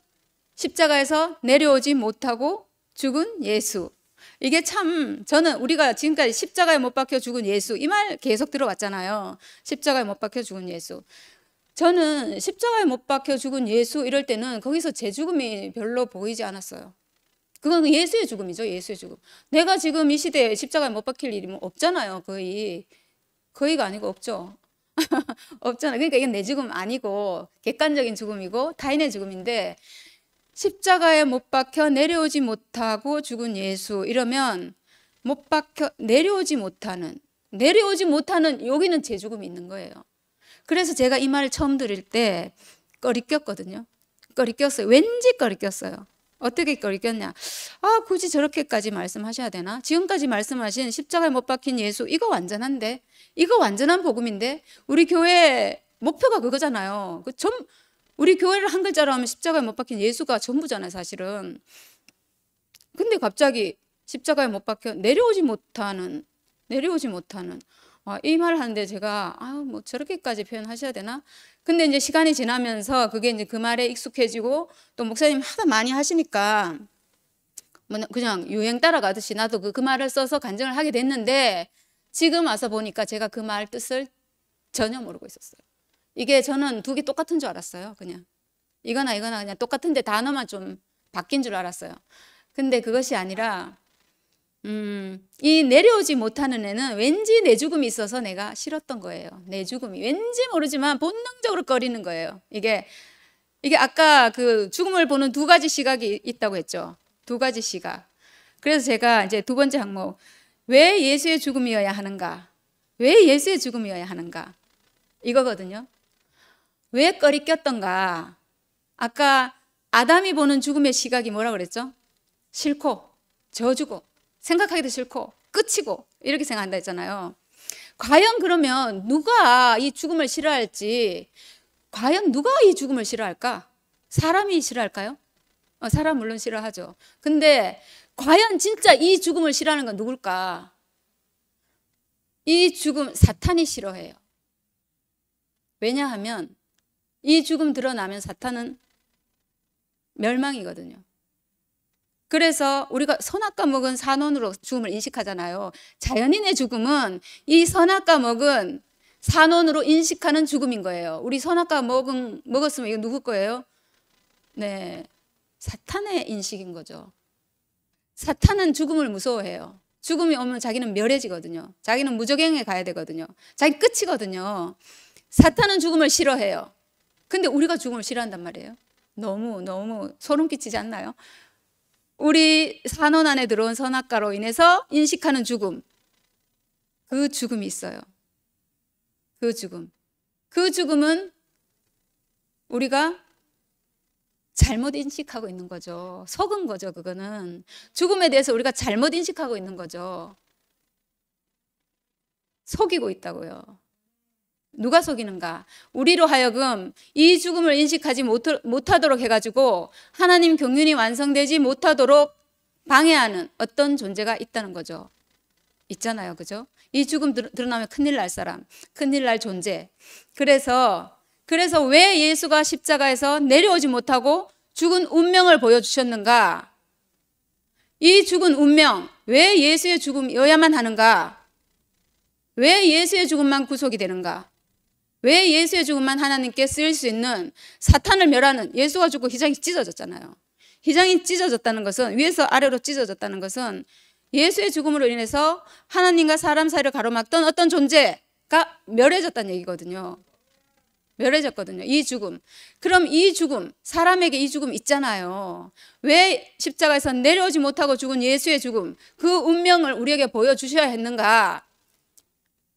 십자가에서 내려오지 못하고 죽은 예수. 이게 참 저는 우리가 지금까지 십자가에 못 박혀 죽은 예수 이 말 계속 들어왔잖아요. 십자가에 못 박혀 죽은 예수. 저는 십자가에 못 박혀 죽은 예수 이럴 때는 거기서 제 죽음이 별로 보이지 않았어요. 그건 그 예수의 죽음이죠. 예수의 죽음. 내가 지금 이 시대에 십자가에 못 박힐 일이 뭐 없잖아요. 거의. 거의가 아니고 없죠. 없잖아. 그러니까 이건 내 죽음 아니고 객관적인 죽음이고 타인의 죽음인데 십자가에 못 박혀 내려오지 못하고 죽은 예수 이러면 못 박혀 내려오지 못하는 내려오지 못하는 여기는 제 죽음이 있는 거예요. 그래서 제가 이 말을 처음 들을 때 꺼리꼈거든요. 꺼리꼈어요. 왠지 꺼리꼈어요. 어떻게 꺼리꼈냐? 아, 굳이 저렇게까지 말씀하셔야 되나? 지금까지 말씀하신 십자가에 못 박힌 예수 이거 완전한데. 이거 완전한 복음인데. 우리 교회 목표가 그거잖아요. 그좀 우리 교회를 한 글자로 하면 십자가에 못 박힌 예수가 전부잖아요, 사실은. 근데 갑자기 십자가에 못 박혀 내려오지 못하는 내려오지 못하는 아, 이 말을 하는데 제가 아유 뭐 저렇게까지 표현하셔야 되나? 근데 이제 시간이 지나면서 그게 이제 그 말에 익숙해지고 또 목사님 하다 많이 하시니까 뭐 그냥 유행 따라가듯이 나도 그, 그 말을 써서 간증을 하게 됐는데 지금 와서 보니까 제가 그 말 뜻을 전혀 모르고 있었어요. 이게 저는 두 개 똑같은 줄 알았어요. 그냥 이거나 이거나 그냥 똑같은데 단어만 좀 바뀐 줄 알았어요. 근데 그것이 아니라 음, 이 내려오지 못하는 애는 왠지 내 죽음이 있어서 내가 싫었던 거예요. 내 죽음이 왠지 모르지만 본능적으로 꺼리는 거예요. 이게 이게 아까 그 죽음을 보는 두 가지 시각이 있다고 했죠. 두 가지 시각. 그래서 제가 이제 두 번째 항목 왜 예수의 죽음이어야 하는가? 왜 예수의 죽음이어야 하는가? 이거거든요. 왜 꺼리 꼈던가? 아까 아담이 보는 죽음의 시각이 뭐라 그랬죠? 싫고 저주고 생각하기도 싫고 끝이고 이렇게 생각한다 했잖아요. 과연 그러면 누가 이 죽음을 싫어할지 과연 누가 이 죽음을 싫어할까? 사람이 싫어할까요? 어, 사람 물론 싫어하죠. 근데 과연 진짜 이 죽음을 싫어하는 건 누굴까? 이 죽음 사탄이 싫어해요. 왜냐하면 이 죽음 드러나면 사탄은 멸망이거든요. 그래서 우리가 선악과 먹은 산원으로 죽음을 인식하잖아요. 자연인의 죽음은 이 선악과 먹은 산원으로 인식하는 죽음인 거예요. 우리 선악과 먹은, 먹었으면 이거 누구 거예요? 네. 사탄의 인식인 거죠. 사탄은 죽음을 무서워해요. 죽음이 오면 자기는 멸해지거든요. 자기는 무적행에 가야 되거든요. 자기 끝이거든요. 사탄은 죽음을 싫어해요. 근데 우리가 죽음을 싫어한단 말이에요. 너무, 너무 소름 끼치지 않나요? 우리 산원 안에 들어온 선악과로 인해서 인식하는 죽음. 그 죽음이 있어요. 그 죽음. 그 죽음은 우리가 잘못 인식하고 있는 거죠. 속은 거죠, 그거는. 죽음에 대해서 우리가 잘못 인식하고 있는 거죠. 속이고 있다고요. 누가 속이는가? 우리로 하여금 이 죽음을 인식하지 못하도록 해가지고 하나님 경륜이 완성되지 못하도록 방해하는 어떤 존재가 있다는 거죠. 있잖아요. 그죠? 이 죽음 드러나면 큰일 날 사람, 큰일 날 존재. 그래서, 그래서 왜 예수가 십자가에서 내려오지 못하고 죽은 운명을 보여주셨는가? 이 죽은 운명, 왜 예수의 죽음이어야만 하는가? 왜 예수의 죽음만 구속이 되는가? 왜 예수의 죽음만 하나님께 쓰일 수 있는 사탄을 멸하는 예수가 죽고 희장이 찢어졌잖아요. 희장이 찢어졌다는 것은 위에서 아래로 찢어졌다는 것은 예수의 죽음으로 인해서 하나님과 사람 사이를 가로막던 어떤 존재가 멸해졌다는 얘기거든요. 멸해졌거든요. 이 죽음. 그럼 이 죽음, 사람에게 이 죽음 있잖아요. 왜 십자가에서 내려오지 못하고 죽은 예수의 죽음, 그 운명을 우리에게 보여주셔야 했는가?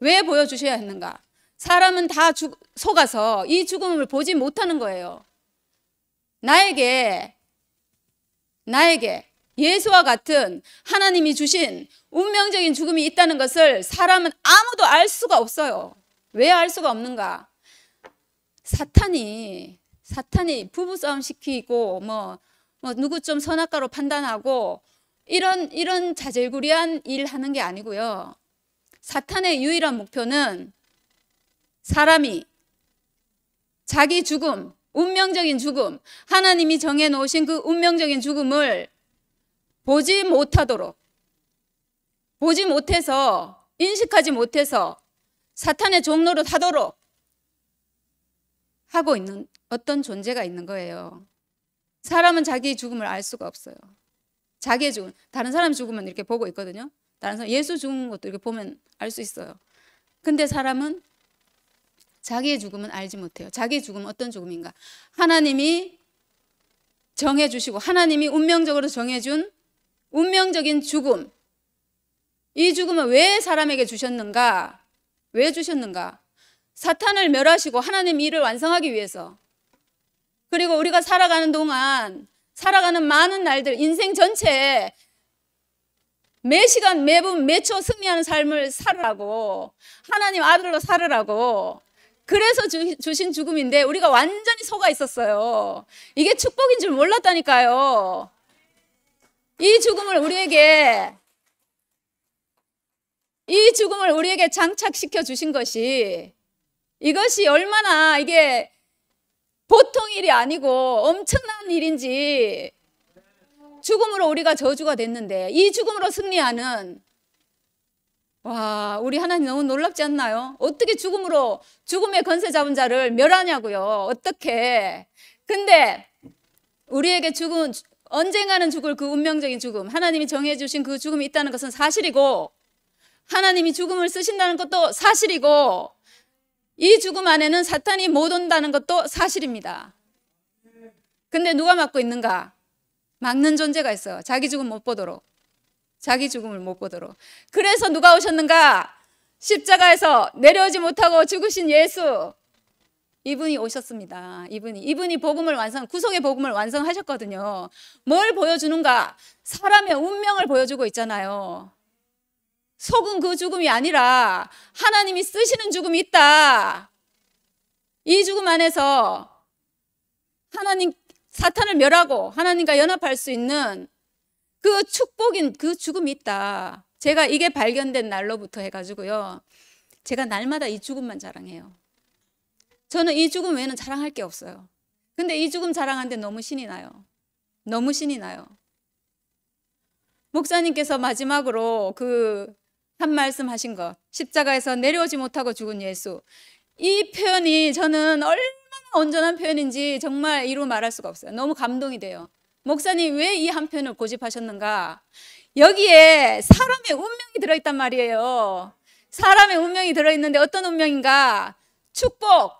왜 보여주셔야 했는가? 사람은 다 죽, 속아서 이 죽음을 보지 못하는 거예요. 나에게, 나에게 예수와 같은 하나님이 주신 운명적인 죽음이 있다는 것을 사람은 아무도 알 수가 없어요. 왜 알 수가 없는가? 사탄이, 사탄이 부부싸움 시키고, 뭐, 뭐, 누구 좀 선악가로 판단하고, 이런, 이런 자질구리한 일 하는 게 아니고요. 사탄의 유일한 목표는 사람이 자기 죽음, 운명적인 죽음, 하나님이 정해 놓으신 그 운명적인 죽음을 보지 못하도록 보지 못해서 인식하지 못해서 사탄의 종로를 하도록 하고 있는 어떤 존재가 있는 거예요. 사람은 자기 죽음을 알 수가 없어요. 자기의 죽음, 다른 사람 죽음면 이렇게 보고 있거든요. 다른 사람 예수 죽은 것도 이렇게 보면 알 수 있어요. 근데 사람은 자기의 죽음은 알지 못해요. 자기의 죽음은 어떤 죽음인가? 하나님이 정해주시고 하나님이 운명적으로 정해준 운명적인 죽음. 이 죽음을 왜 사람에게 주셨는가? 왜 주셨는가? 사탄을 멸하시고 하나님 일을 완성하기 위해서. 그리고 우리가 살아가는 동안 살아가는 많은 날들 인생 전체에 매 시간, 매분, 매초 승리하는 삶을 살으라고 하나님 아들로 살으라고 그래서 주, 주신 죽음인데 우리가 완전히 속아 있었어요. 이게 축복인 줄 몰랐다니까요. 이 죽음을 우리에게 이 죽음을 우리에게 장착시켜 주신 것이 이것이 얼마나 이게 보통 일이 아니고 엄청난 일인지 죽음으로 우리가 저주가 됐는데 이 죽음으로 승리하는 와, 우리 하나님 너무 놀랍지 않나요? 어떻게 죽음으로 죽음의 건세 잡은 자를 멸하냐고요. 어떻게? 근데 우리에게 죽은 언젠가는 죽을 그 운명적인 죽음, 하나님이 정해 주신 그 죽음이 있다는 것은 사실이고 하나님이 죽음을 쓰신다는 것도 사실이고 이 죽음 안에는 사탄이 못 온다는 것도 사실입니다. 근데 누가 막고 있는가? 막는 존재가 있어요. 자기 죽음 못 보도록. 자기 죽음을 못 보도록. 그래서 누가 오셨는가? 십자가에서 내려오지 못하고 죽으신 예수. 이분이 오셨습니다. 이분이 이분이 복음을 완성 구속의 복음을 완성하셨거든요. 뭘 보여주는가? 사람의 운명을 보여주고 있잖아요. 속은 그 죽음이 아니라 하나님이 쓰시는 죽음이 있다. 이 죽음 안에서 하나님 사탄을 멸하고 하나님과 연합할 수 있는 그 축복인 그 죽음이 있다. 제가 이게 발견된 날로부터 해가지고요. 제가 날마다 이 죽음만 자랑해요. 저는 이 죽음 외에는 자랑할 게 없어요. 근데 이 죽음 자랑하는데 너무 신이 나요. 너무 신이 나요. 목사님께서 마지막으로 그 한 말씀 하신 것, 십자가에서 내려오지 못하고 죽은 예수. 이 표현이 저는 얼마나 온전한 표현인지 정말 이루 말할 수가 없어요. 너무 감동이 돼요. 목사님 왜 이한 편을 고집하셨는가? 여기에 사람의 운명이 들어있단 말이에요. 사람의 운명이 들어있는데 어떤 운명인가? 축복,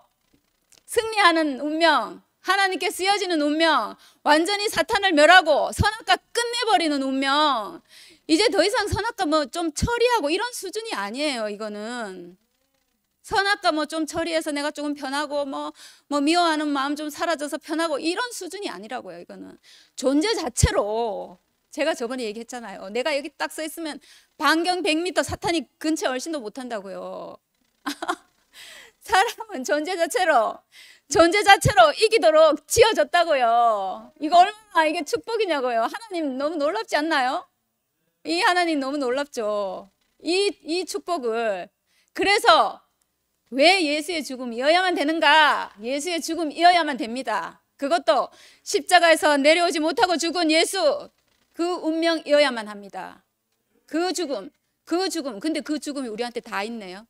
승리하는 운명, 하나님께 쓰여지는 운명, 완전히 사탄을 멸하고 선악과 끝내버리는 운명. 이제 더 이상 선악과 뭐 좀 처리하고 이런 수준이 아니에요, 이거는. 선악과 뭐 좀 처리해서 내가 조금 변하고 뭐, 뭐 미워하는 마음 좀 사라져서 변하고 이런 수준이 아니라고요, 이거는. 존재 자체로 제가 저번에 얘기했잖아요. 내가 여기 딱 서 있으면 반경 100m 사탄이 근처에 얼씬도 못 한다고요. 사람은 존재 자체로 존재 자체로 이기도록 지어졌다고요. 이거 얼마나 이게 축복이냐고요. 하나님 너무 놀랍지 않나요? 이 하나님 너무 놀랍죠. 이, 이 축복을. 그래서 왜 예수의 죽음이어야만 되는가? 예수의 죽음이어야만 됩니다. 그것도 십자가에서 내려오지 못하고 죽은 예수 그 운명이어야만 합니다. 그 죽음, 그 죽음. 근데 그 죽음이 우리한테 다 있네요.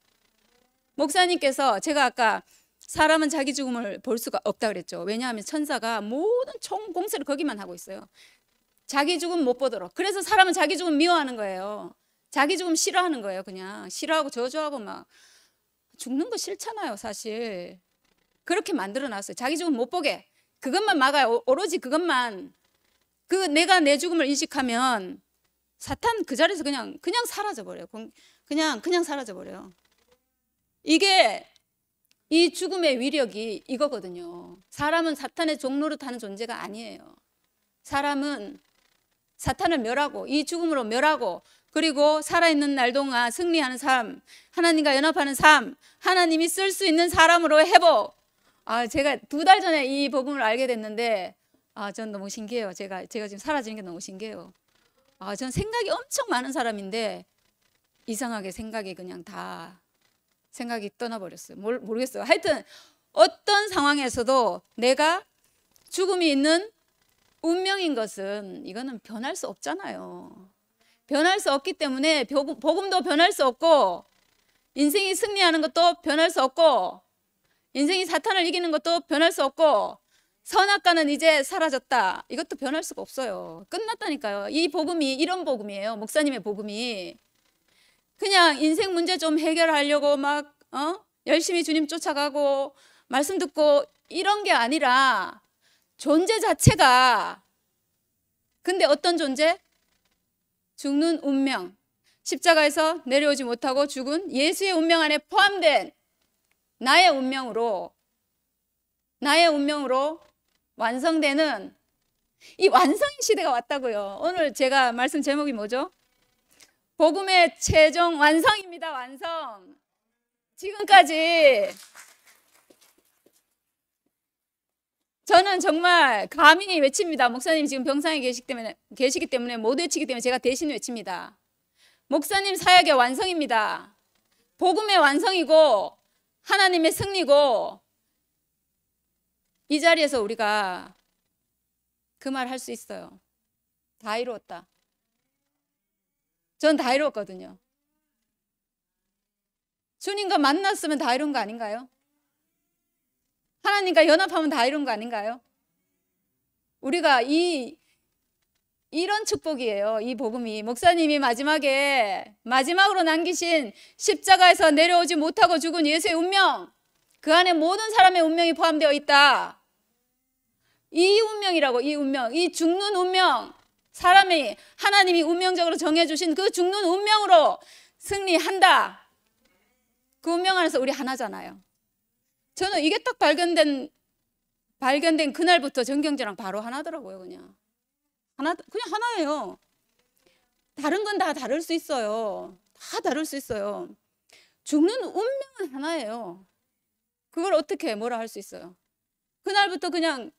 목사님께서 제가 아까 사람은 자기 죽음을 볼 수가 없다 그랬죠. 왜냐하면 천사가 모든 총 공세를 거기만 하고 있어요. 자기 죽음 못 보도록. 그래서 사람은 자기 죽음 미워하는 거예요. 자기 죽음 싫어하는 거예요. 그냥 싫어하고 저주하고 막 죽는 거 싫잖아요, 사실. 그렇게 만들어 놨어요. 자기 죽음 못 보게. 그것만 막아요. 오로지 그것만. 그 내가 내 죽음을 인식하면 사탄 그 자리에서 그냥 그냥 사라져 버려요. 그냥 그냥 사라져 버려요. 이게 이 죽음의 위력이 이거거든요. 사람은 사탄의 종로로 타는 존재가 아니에요. 사람은 사탄을 멸하고 이 죽음으로 멸하고 그리고 살아있는 날 동안 승리하는 삶, 하나님과 연합하는 삶, 하나님이 쓸 수 있는 사람으로 회복. 아, 제가 두 달 전에 이 부분을 알게 됐는데, 아, 전 너무 신기해요. 제가, 제가 지금 사라지는 게 너무 신기해요. 아, 전 생각이 엄청 많은 사람인데, 이상하게 생각이 그냥 다, 생각이 떠나버렸어요. 모르, 모르겠어요. 하여튼, 어떤 상황에서도 내가 죽음이 있는 운명인 것은 이거는 변할 수 없잖아요. 변할 수 없기 때문에 복음도 변할 수 없고 인생이 승리하는 것도 변할 수 없고 인생이 사탄을 이기는 것도 변할 수 없고 선악과는 이제 사라졌다. 이것도 변할 수가 없어요. 끝났다니까요. 이 복음이 이런 복음이에요. 목사님의 복음이. 그냥 인생 문제 좀 해결하려고 막 어? 열심히 주님 쫓아가고 말씀 듣고 이런 게 아니라 존재 자체가 근데 어떤 존재? 죽는 운명, 십자가에서 내려오지 못하고 죽은 예수의 운명 안에 포함된 나의 운명으로 나의 운명으로 완성되는 이 완성의 시대가 왔다고요. 오늘 제가 말씀 제목이 뭐죠? 복음의 최종 완성입니다. 완성. 지금까지 저는 정말 감히 외칩니다. 목사님 지금 병상에 계시기 때문에, 계시기 때문에 못 외치기 때문에 제가 대신 외칩니다. 목사님 사역의 완성입니다. 복음의 완성이고 하나님의 승리고 이 자리에서 우리가 그 말 할 수 있어요. 다 이루었다. 전 다 이루었거든요. 주님과 만났으면 다 이룬 거 아닌가요? 하나님과 연합하면 다 이런 거 아닌가요? 우리가 이 이런 축복이에요. 이 복음이 목사님이 마지막에 마지막으로 남기신 십자가에서 내려오지 못하고 죽은 예수의 운명 그 안에 모든 사람의 운명이 포함되어 있다. 이 운명이라고 이 운명 이 죽는 운명 사람이 하나님이 운명적으로 정해주신 그 죽는 운명으로 승리한다. 그 운명 안에서 우리 하나잖아요. 저는 이게 딱 발견된 발견된 그날부터 정경재랑 바로 하나더라고요, 그냥. 하나 그냥 하나예요. 다른 건 다 다를 수 있어요. 다 다를 수 있어요. 죽는 운명은 하나예요. 그걸 어떻게 뭐라 할 수 있어요. 그날부터 그냥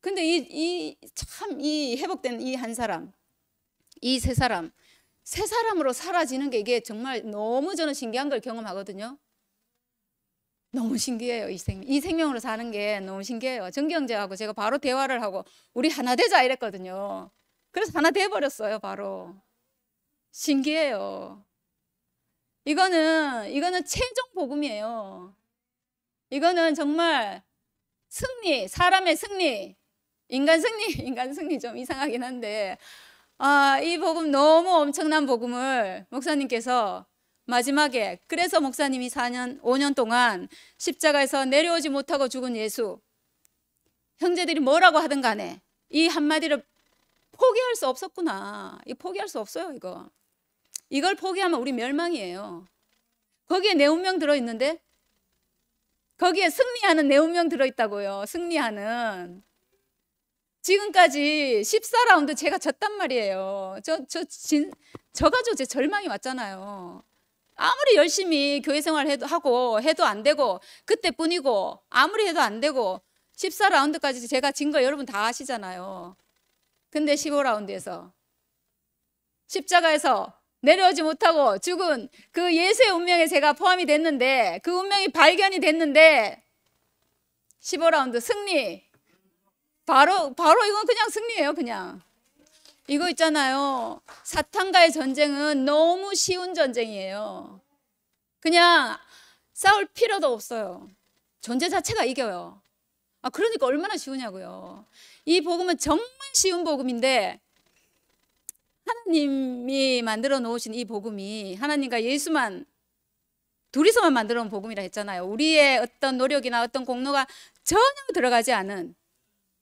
근데 이 이 참 이, 이 회복된 이 한 사람 이 세 사람 세 사람으로 사라지는 게 이게 정말 너무 저는 신기한 걸 경험하거든요. 너무 신기해요. 이 생명. 이 생명으로 사는 게 너무 신기해요. 정경재하고 제가 바로 대화를 하고 우리 하나 되자 이랬거든요. 그래서 하나 돼 버렸어요, 바로. 신기해요. 이거는 이거는 최종 복음이에요. 이거는 정말 승리, 사람의 승리, 인간 승리, 인간 승리 좀 이상하긴 한데 아, 이 복음 너무 엄청난 복음을 목사님께서 마지막에 그래서 목사님이 4년 5년 동안 십자가에서 내려오지 못하고 죽은 예수 형제들이 뭐라고 하든 간에 이 한마디를 포기할 수 없었구나. 이 포기할 수 없어요, 이거. 이걸 포기하면 우리 멸망이에요. 거기에 내 운명 들어 있는데 거기에 승리하는 내 운명 들어 있다고요. 승리하는 지금까지 14라운드 제가 졌단 말이에요. 저, 저, 진, 저가 저제 절망이 왔잖아요. 아무리 열심히 교회 생활 해도 하고 해도 안 되고 그때뿐이고 아무리 해도 안 되고 14라운드까지 제가 진 거 여러분 다 아시잖아요. 근데 15라운드에서 십자가에서 내려오지 못하고 죽은 그 예수의 운명에 제가 포함이 됐는데 그 운명이 발견이 됐는데 15라운드 승리 바로 바로 이건 그냥 승리예요, 그냥. 이거 있잖아요. 사탄과의 전쟁은 너무 쉬운 전쟁이에요. 그냥 싸울 필요도 없어요. 존재 자체가 이겨요. 아, 그러니까 얼마나 쉬우냐고요. 이 복음은 정말 쉬운 복음인데, 하나님이 만들어 놓으신 이 복음이 하나님과 예수만 둘이서만 만들어 놓은 복음이라 했잖아요. 우리의 어떤 노력이나 어떤 공로가 전혀 들어가지 않은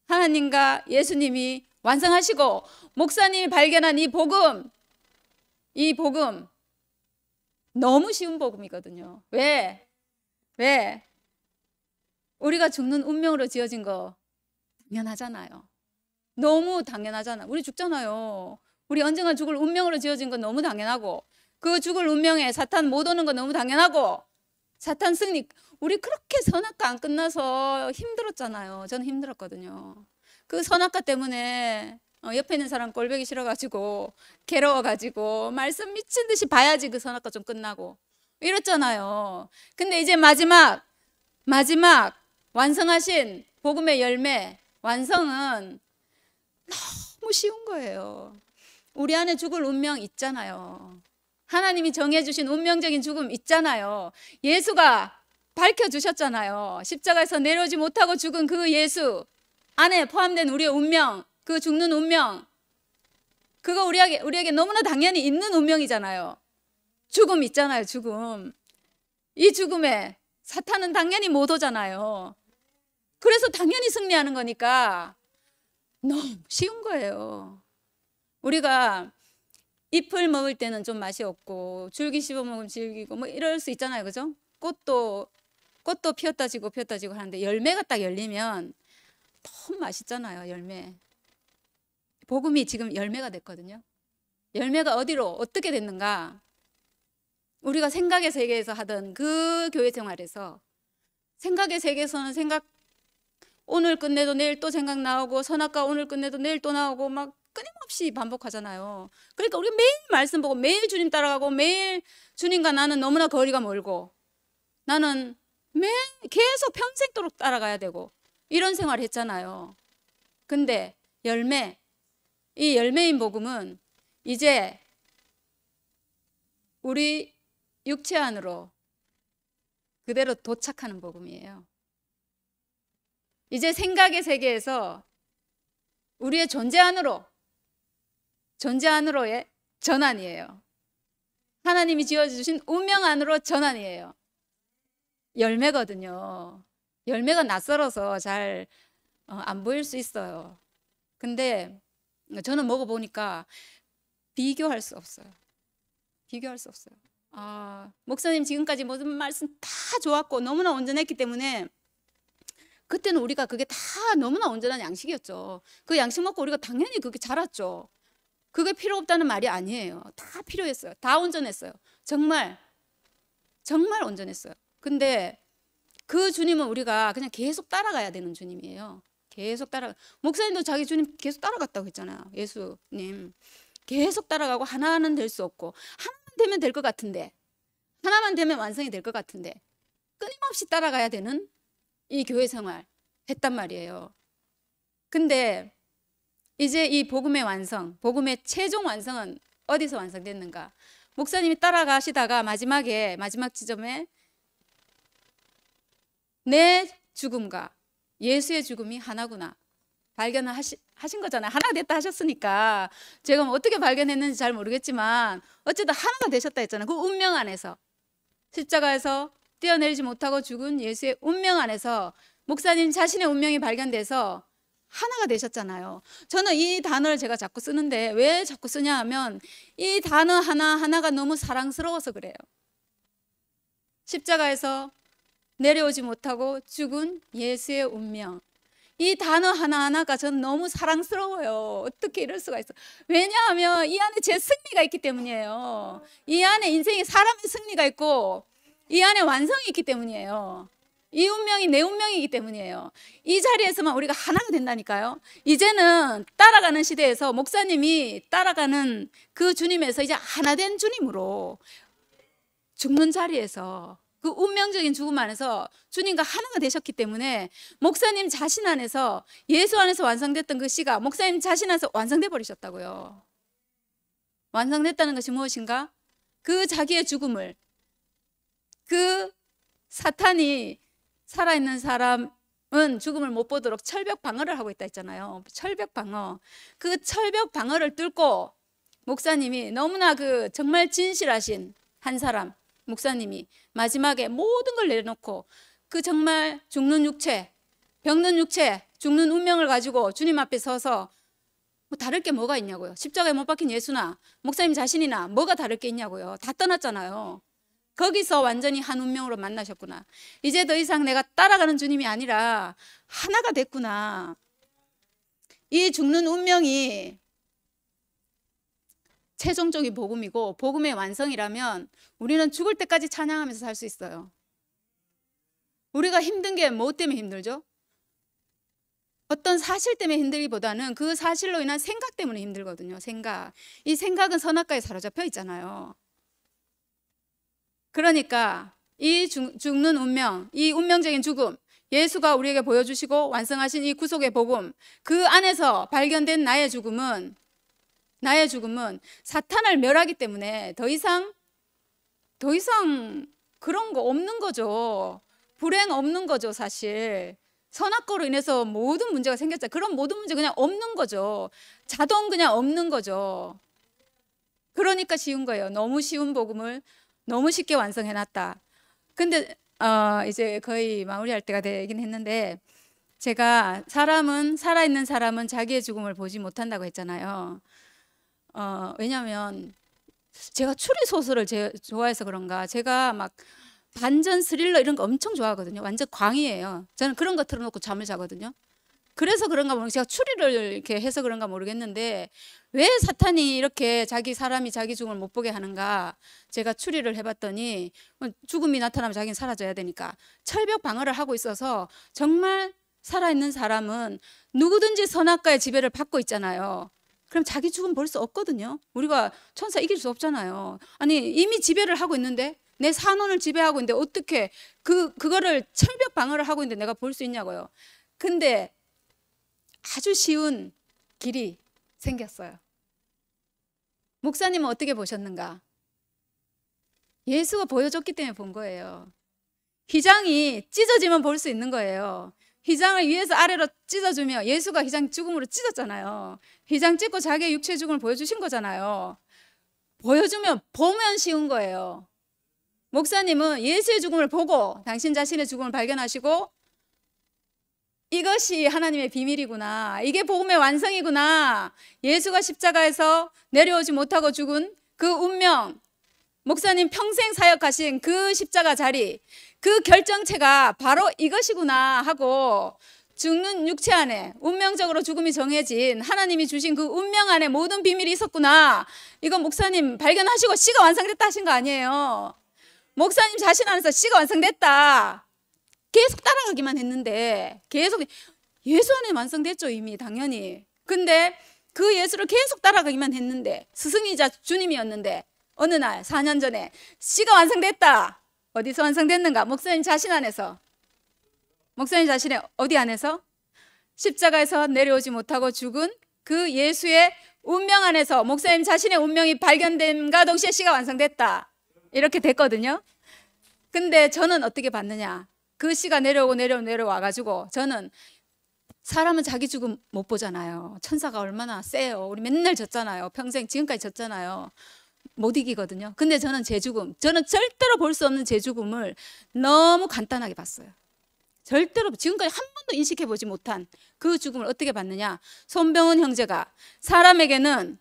하나님과 예수님이 완성하시고 목사님이 발견한 이 복음 이 복음 너무 쉬운 복음이거든요. 왜? 왜? 우리가 죽는 운명으로 지어진 거 당연하잖아요. 너무 당연하잖아. 우리 죽잖아요. 우리 언젠가 죽을 운명으로 지어진 건 너무 당연하고 그 죽을 운명에 사탄 못 오는 건 너무 당연하고 사탄 승리 우리 그렇게 선악가 안 끝나서 힘들었잖아요. 저는 힘들었거든요. 그 선악과 때문에 어, 옆에 있는 사람 꼴보기 싫어가지고 괴로워가지고 말씀 미친 듯이 봐야지 그 선악과 좀 끝나고 이랬잖아요. 근데 이제 마지막 마지막 완성하신 복음의 열매 완성은 너무 쉬운 거예요. 우리 안에 죽을 운명 있잖아요. 하나님이 정해주신 운명적인 죽음 있잖아요. 예수가 밝혀주셨잖아요. 십자가에서 내려오지 못하고 죽은 그 예수. 안에 포함된 우리의 운명, 그 죽는 운명, 그거 우리에게, 우리에게 너무나 당연히 있는 운명이잖아요. 죽음 있잖아요, 죽음. 이 죽음에 사탄은 당연히 못 오잖아요. 그래서 당연히 승리하는 거니까 너무 쉬운 거예요. 우리가 잎을 먹을 때는 좀 맛이 없고 줄기 씹어 먹으면 질기고 뭐 이럴 수 있잖아요. 그죠? 꽃도 꽃도 피었다 지고 피었다 지고 하는데 열매가 딱 열리면 너무 맛있잖아요, 열매. 복음이 지금 열매가 됐거든요. 열매가 어디로 어떻게 됐는가? 우리가 생각의 세계에서 하던 그 교회 생활에서 생각의 세계에서는 생각 오늘 끝내도 내일 또 생각 나오고 선악과 오늘 끝내도 내일 또 나오고 막 끊임없이 반복하잖아요. 그러니까 우리가 매일 말씀 보고 매일 주님 따라가고 매일 주님과 나는 너무나 거리가 멀고 나는 매일 계속 평생도록 따라가야 되고 이런 생활 을 했잖아요. 근데 열매, 이 열매인 복음은 이제 우리 육체 안으로 그대로 도착하는 복음이에요. 이제 생각의 세계에서 우리의 존재 안으로 존재 안으로의 전환이에요. 하나님이 지어주신 운명 안으로 전환이에요. 열매거든요. 열매가 낯설어서 잘안 어, 보일 수 있어요. 근데 저는 먹어보니까 비교할 수 없어요. 비교할 수 없어요. 아, 목사님 지금까지 모든 말씀 다 좋았고 너무나 온전했기 때문에 그때는 우리가 그게 다 너무나 온전한 양식이었죠. 그 양식 먹고 우리가 당연히 그게 자랐죠. 그게 필요 없다는 말이 아니에요. 다 필요했어요. 다 온전했어요. 정말 정말 온전했어요. 근데 그 주님은 우리가 그냥 계속 따라가야 되는 주님이에요. 계속 따라 목사님도 자기 주님 계속 따라갔다고 했잖아요. 예수님 계속 따라가고 하나는 될 수 없고 하나만 되면 될 것 같은데 하나만 되면 완성이 될 것 같은데 끊임없이 따라가야 되는 이 교회 생활 했단 말이에요. 근데 이제 이 복음의 완성, 복음의 최종 완성은 어디서 완성됐는가? 목사님이 따라가시다가 마지막에 마지막 지점에 내 죽음과 예수의 죽음이 하나구나. 발견하신 거잖아요. 하나 됐다 하셨으니까 제가 뭐 어떻게 발견했는지 잘 모르겠지만 어쨌든 하나가 되셨다 했잖아요. 그 운명 안에서 십자가에서 뛰어내리지 못하고 죽은 예수의 운명 안에서 목사님 자신의 운명이 발견돼서 하나가 되셨잖아요. 저는 이 단어를 제가 자꾸 쓰는데 왜 자꾸 쓰냐 하면 이 단어 하나하나가 너무 사랑스러워서 그래요. 십자가에서 내려오지 못하고 죽은 예수의 운명. 이 단어 하나하나가 전 너무 사랑스러워요. 어떻게 이럴 수가 있어. 왜냐하면 이 안에 제 승리가 있기 때문이에요. 이 안에 인생에 사람의 승리가 있고 이 안에 완성이 있기 때문이에요. 이 운명이 내 운명이기 때문이에요. 이 자리에서만 우리가 하나가 된다니까요. 이제는 따라가는 시대에서 목사님이 따라가는 그 주님에서 이제 하나 된 주님으로 죽는 자리에서 그 운명적인 죽음 안에서 주님과 하나가 되셨기 때문에 목사님 자신 안에서 예수 안에서 완성됐던 그씨가 목사님 자신 안에서 완성돼 버리셨다고요. 완성됐다는 것이 무엇인가? 그 자기의 죽음을 그 사탄이 살아있는 사람은 죽음을 못 보도록 철벽 방어를 하고 있다 했잖아요. 철벽 방어. 그 철벽 방어를 뚫고 목사님이 너무나 그 정말 진실하신 한 사람 목사님이 마지막에 모든 걸 내려놓고 그 정말 죽는 육체, 병든 육체, 죽는 운명을 가지고 주님 앞에 서서 뭐 다를 게 뭐가 있냐고요. 십자가에 못 박힌 예수나 목사님 자신이나 뭐가 다를 게 있냐고요. 다 떠났잖아요. 거기서 완전히 한 운명으로 만나셨구나. 이제 더 이상 내가 따라가는 주님이 아니라 하나가 됐구나. 이 죽는 운명이 최종적인 복음이고 복음의 완성이라면 우리는 죽을 때까지 찬양하면서 살 수 있어요. 우리가 힘든 게 뭐 때문에 힘들죠? 어떤 사실 때문에 힘들기보다는 그 사실로 인한 생각 때문에 힘들거든요. 생각. 이 생각은 선악과에 사로잡혀 있잖아요. 그러니까 이 죽는 운명, 이 운명적인 죽음, 예수가 우리에게 보여주시고 완성하신 이 구속의 복음, 그 안에서 발견된 나의 죽음은 나의 죽음은 사탄을 멸하기 때문에 더 이상 더 이상 그런 거 없는 거죠. 불행 없는 거죠, 사실. 선악과로 인해서 모든 문제가 생겼죠. 그런 모든 문제 그냥 없는 거죠. 자동 그냥 없는 거죠. 그러니까 쉬운 거예요. 너무 쉬운 복음을 너무 쉽게 완성해 놨다. 근데 어, 이제 거의 마무리할 때가 되긴 했는데 제가 사람은 살아있는 사람은 자기의 죽음을 보지 못한다고 했잖아요. 어, 왜냐하 제가 추리 소설을 제, 좋아해서 그런가 제가 막 반전 스릴러 이런 거 엄청 좋아하거든요. 완전 광이에요. 저는 그런 거 틀어놓고 잠을 자거든요. 그래서 그런가 모르 제가 추리를 이렇게 해서 그런가 모르겠는데 왜 사탄이 이렇게 자기 사람이 자기 죽음을 못 보게 하는가 제가 추리를 해봤더니 죽음이 나타나면 자기는 사라져야 되니까 철벽 방어를 하고 있어서 정말 살아있는 사람은 누구든지 선악과의 지배를 받고 있잖아요. 그럼 자기 죽음 벌수 없거든요. 우리가 천사 이길 수 없잖아요. 아니 이미 지배를 하고 있는데 내 산원을 지배하고 있는데 어떻게 그 그거를 철벽 방어를 하고 있는데 내가 볼 수 있냐고요. 근데 아주 쉬운 길이 생겼어요. 목사님은 어떻게 보셨는가? 예수가 보여줬기 때문에 본 거예요. 기장이 찢어지면 볼 수 있는 거예요. 희장을 위에서 아래로 찢어주며 예수가 희장 죽음으로 찢었잖아요. 희장 찢고 자기의 육체 죽음을 보여주신 거잖아요. 보여주면 보면 쉬운 거예요. 목사님은 예수의 죽음을 보고 당신 자신의 죽음을 발견하시고 이것이 하나님의 비밀이구나. 이게 복음의 완성이구나. 예수가 십자가에서 내려오지 못하고 죽은 그 운명, 목사님 평생 사역하신 그 십자가 자리, 그 결정체가 바로 이것이구나 하고 죽는 육체 안에 운명적으로 죽음이 정해진 하나님이 주신 그 운명 안에 모든 비밀이 있었구나. 이건 목사님 발견하시고 씨가 완성됐다 하신 거 아니에요. 목사님 자신 안에서 씨가 완성됐다. 계속 따라가기만 했는데 계속 예수 안에 완성됐죠 이미 당연히. 근데 그 예수를 계속 따라가기만 했는데 스승이자 주님이었는데 어느 날 4년 전에 시가 완성됐다. 어디서 완성됐는가? 목사님 자신 안에서. 목사님 자신의 어디 안에서? 십자가에서 내려오지 못하고 죽은 그 예수의 운명 안에서 목사님 자신의 운명이 발견됨과 동시에 시가 완성됐다. 이렇게 됐거든요. 근데 저는 어떻게 봤느냐? 그 시가 내려오고 내려오 내려와 가지고 저는 사람은 자기 죽음 못 보잖아요. 천사가 얼마나 세요. 우리 맨날 졌잖아요. 평생 지금까지 졌잖아요. 못 이기거든요. 근데 저는 제 죽음, 저는 절대로 볼 수 없는 제 죽음을 너무 간단하게 봤어요. 절대로 지금까지 한 번도 인식해 보지 못한 그 죽음을 어떻게 봤느냐? 손병훈 형제가 사람에게는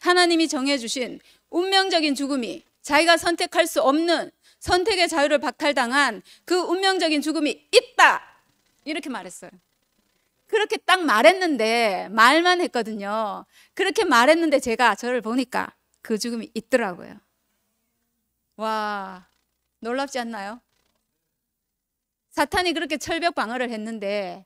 하나님이 정해 주신 운명적인 죽음이 자기가 선택할 수 없는 선택의 자유를 박탈당한 그 운명적인 죽음이 있다. 이렇게 말했어요. 그렇게 딱 말했는데 말만 했거든요. 그렇게 말했는데 제가 저를 보니까 그 죽음이 있더라고요. 와, 놀랍지 않나요? 사탄이 그렇게 철벽 방어를 했는데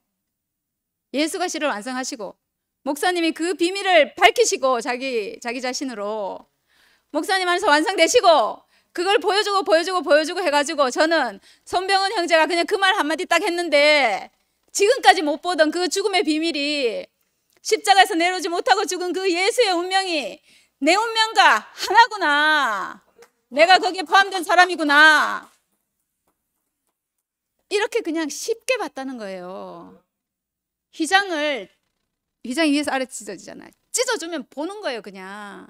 예수가 시를 완성하시고 목사님이 그 비밀을 밝히시고 자기 자기 자신으로 목사님 안에서 완성되시고 그걸 보여주고 보여주고 보여주고 해가지고 저는 손병은 형제가 그냥 그 말 한마디 딱 했는데 지금까지 못 보던 그 죽음의 비밀이 십자가에서 내려오지 못하고 죽은 그 예수의 운명이 내 운명과 하나구나. 내가 거기에 포함된 사람이구나. 이렇게 그냥 쉽게 봤다는 거예요. 휘장을 휘장 위에서 아래 찢어지잖아 찢어주면 보는 거예요, 그냥.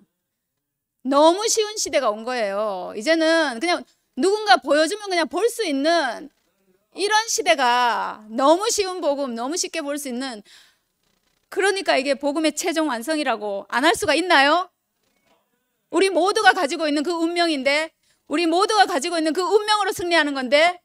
너무 쉬운 시대가 온 거예요. 이제는 그냥 누군가 보여주면 그냥 볼 수 있는 이런 시대가 너무 쉬운 복음, 너무 쉽게 볼 수 있는 그러니까 이게 복음의 최종 완성이라고 안 할 수가 있나요? 우리 모두가 가지고 있는 그 운명인데 우리 모두가 가지고 있는 그 운명으로 승리하는 건데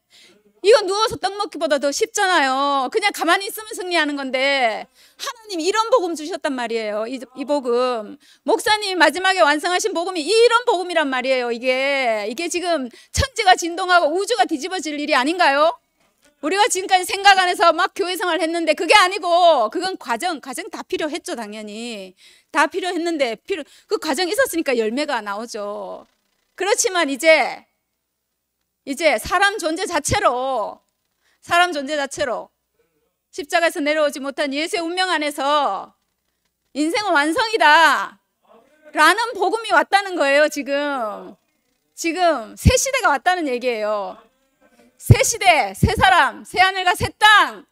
이거 누워서 떡 먹기보다 더 쉽잖아요. 그냥 가만히 있으면 승리하는 건데 하나님 이런 복음 주셨단 말이에요. 이, 이 복음 목사님 마지막에 완성하신 복음이 이런 복음이란 말이에요. 이게 이게 지금 천지가 진동하고 우주가 뒤집어질 일이 아닌가요? 우리가 지금까지 생각 안에서 막 교회 생활 했는데 그게 아니고 그건 과정, 과정 다 필요했죠 당연히 다 필요했는데 필요 그 과정 있었으니까 열매가 나오죠. 그렇지만 이제 이제 사람 존재 자체로 사람 존재 자체로 십자가에서 내려오지 못한 예수의 운명 안에서 인생은 완성이다. 라는 복음이 왔다는 거예요, 지금. 지금 새 시대가 왔다는 얘기예요. 새 시대, 새 사람, 새 하늘과 새 땅.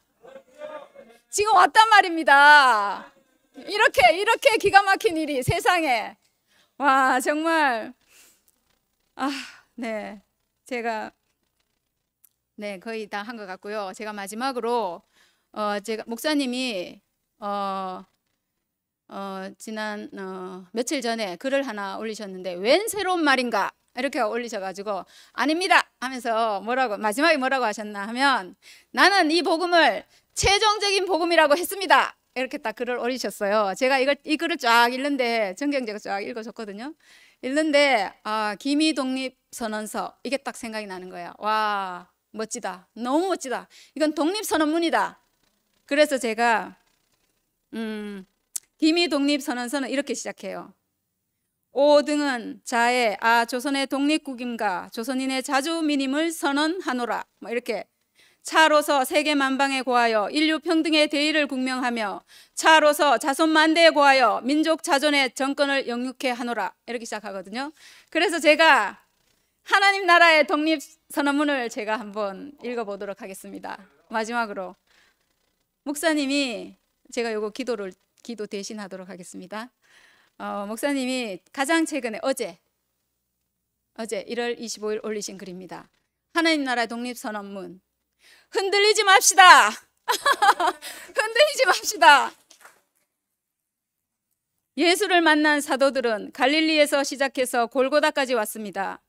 지금 왔단 말입니다. 이렇게, 이렇게 기가 막힌 일이 세상에. 와, 정말. 아, 네. 제가, 네, 거의 다 한 것 같고요. 제가 마지막으로, 어, 제가, 목사님이, 어, 어, 지난, 어, 며칠 전에 글을 하나 올리셨는데, 웬 새로운 말인가? 이렇게 올리셔가지고 아닙니다 하면서 뭐라고 마지막에 뭐라고 하셨나 하면 나는 이 복음을 최종적인 복음이라고 했습니다 이렇게 딱 글을 올리셨어요 제가 이걸 이 글을 쫙 읽는데 정경제가 쫙 읽어줬거든요 읽는데 아 김희 독립 선언서 이게 딱 생각이 나는 거예요와 멋지다 너무 멋지다 이건 독립 선언문이다 그래서 제가 음 김희 독립 선언서는 이렇게 시작해요 5등은 자의 아 조선의 독립국임과 조선인의 자주민임을 선언하노라 뭐 이렇게 차로서 세계 만방에 고하여 인류 평등의 대의를 국명하며 차로서 자손 만대에 고하여 민족 자존의 정권을 영육해 하노라 이렇게 시작하거든요. 그래서 제가 하나님 나라의 독립 선언문을 제가 한번 읽어보도록 하겠습니다. 마지막으로 목사님이 제가 요거 기도를 기도 대신하도록 하겠습니다. 어, 목사님이 가장 최근에 어제 어제 1월 25일 올리신 글입니다. 하나님 나라 독립선언문 흔들리지 맙시다. 흔들리지 맙시다. 예수를 만난 사도들은 갈릴리에서 시작해서 골고다까지 왔습니다.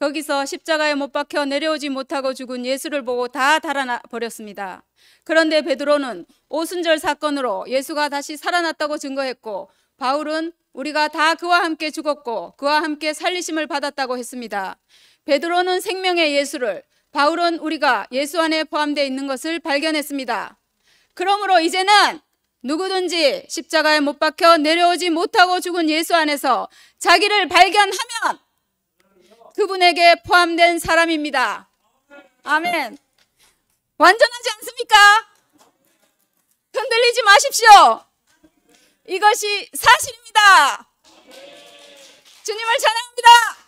거기서 십자가에 못 박혀 내려오지 못하고 죽은 예수를 보고 다 달아나 버렸습니다. 그런데 베드로는 오순절 사건으로 예수가 다시 살아났다고 증거했고 바울은 우리가 다 그와 함께 죽었고 그와 함께 살리심을 받았다고 했습니다. 베드로는 생명의 예수를 바울은 우리가 예수 안에 포함되어 있는 것을 발견했습니다. 그러므로 이제는 누구든지 십자가에 못 박혀 내려오지 못하고 죽은 예수 안에서 자기를 발견하면 그분에게 포함된 사람입니다. 아멘. 완전하지 않습니까? 흔들리지 마십시오. 이것이 사실입니다. 주님을 찬양합니다.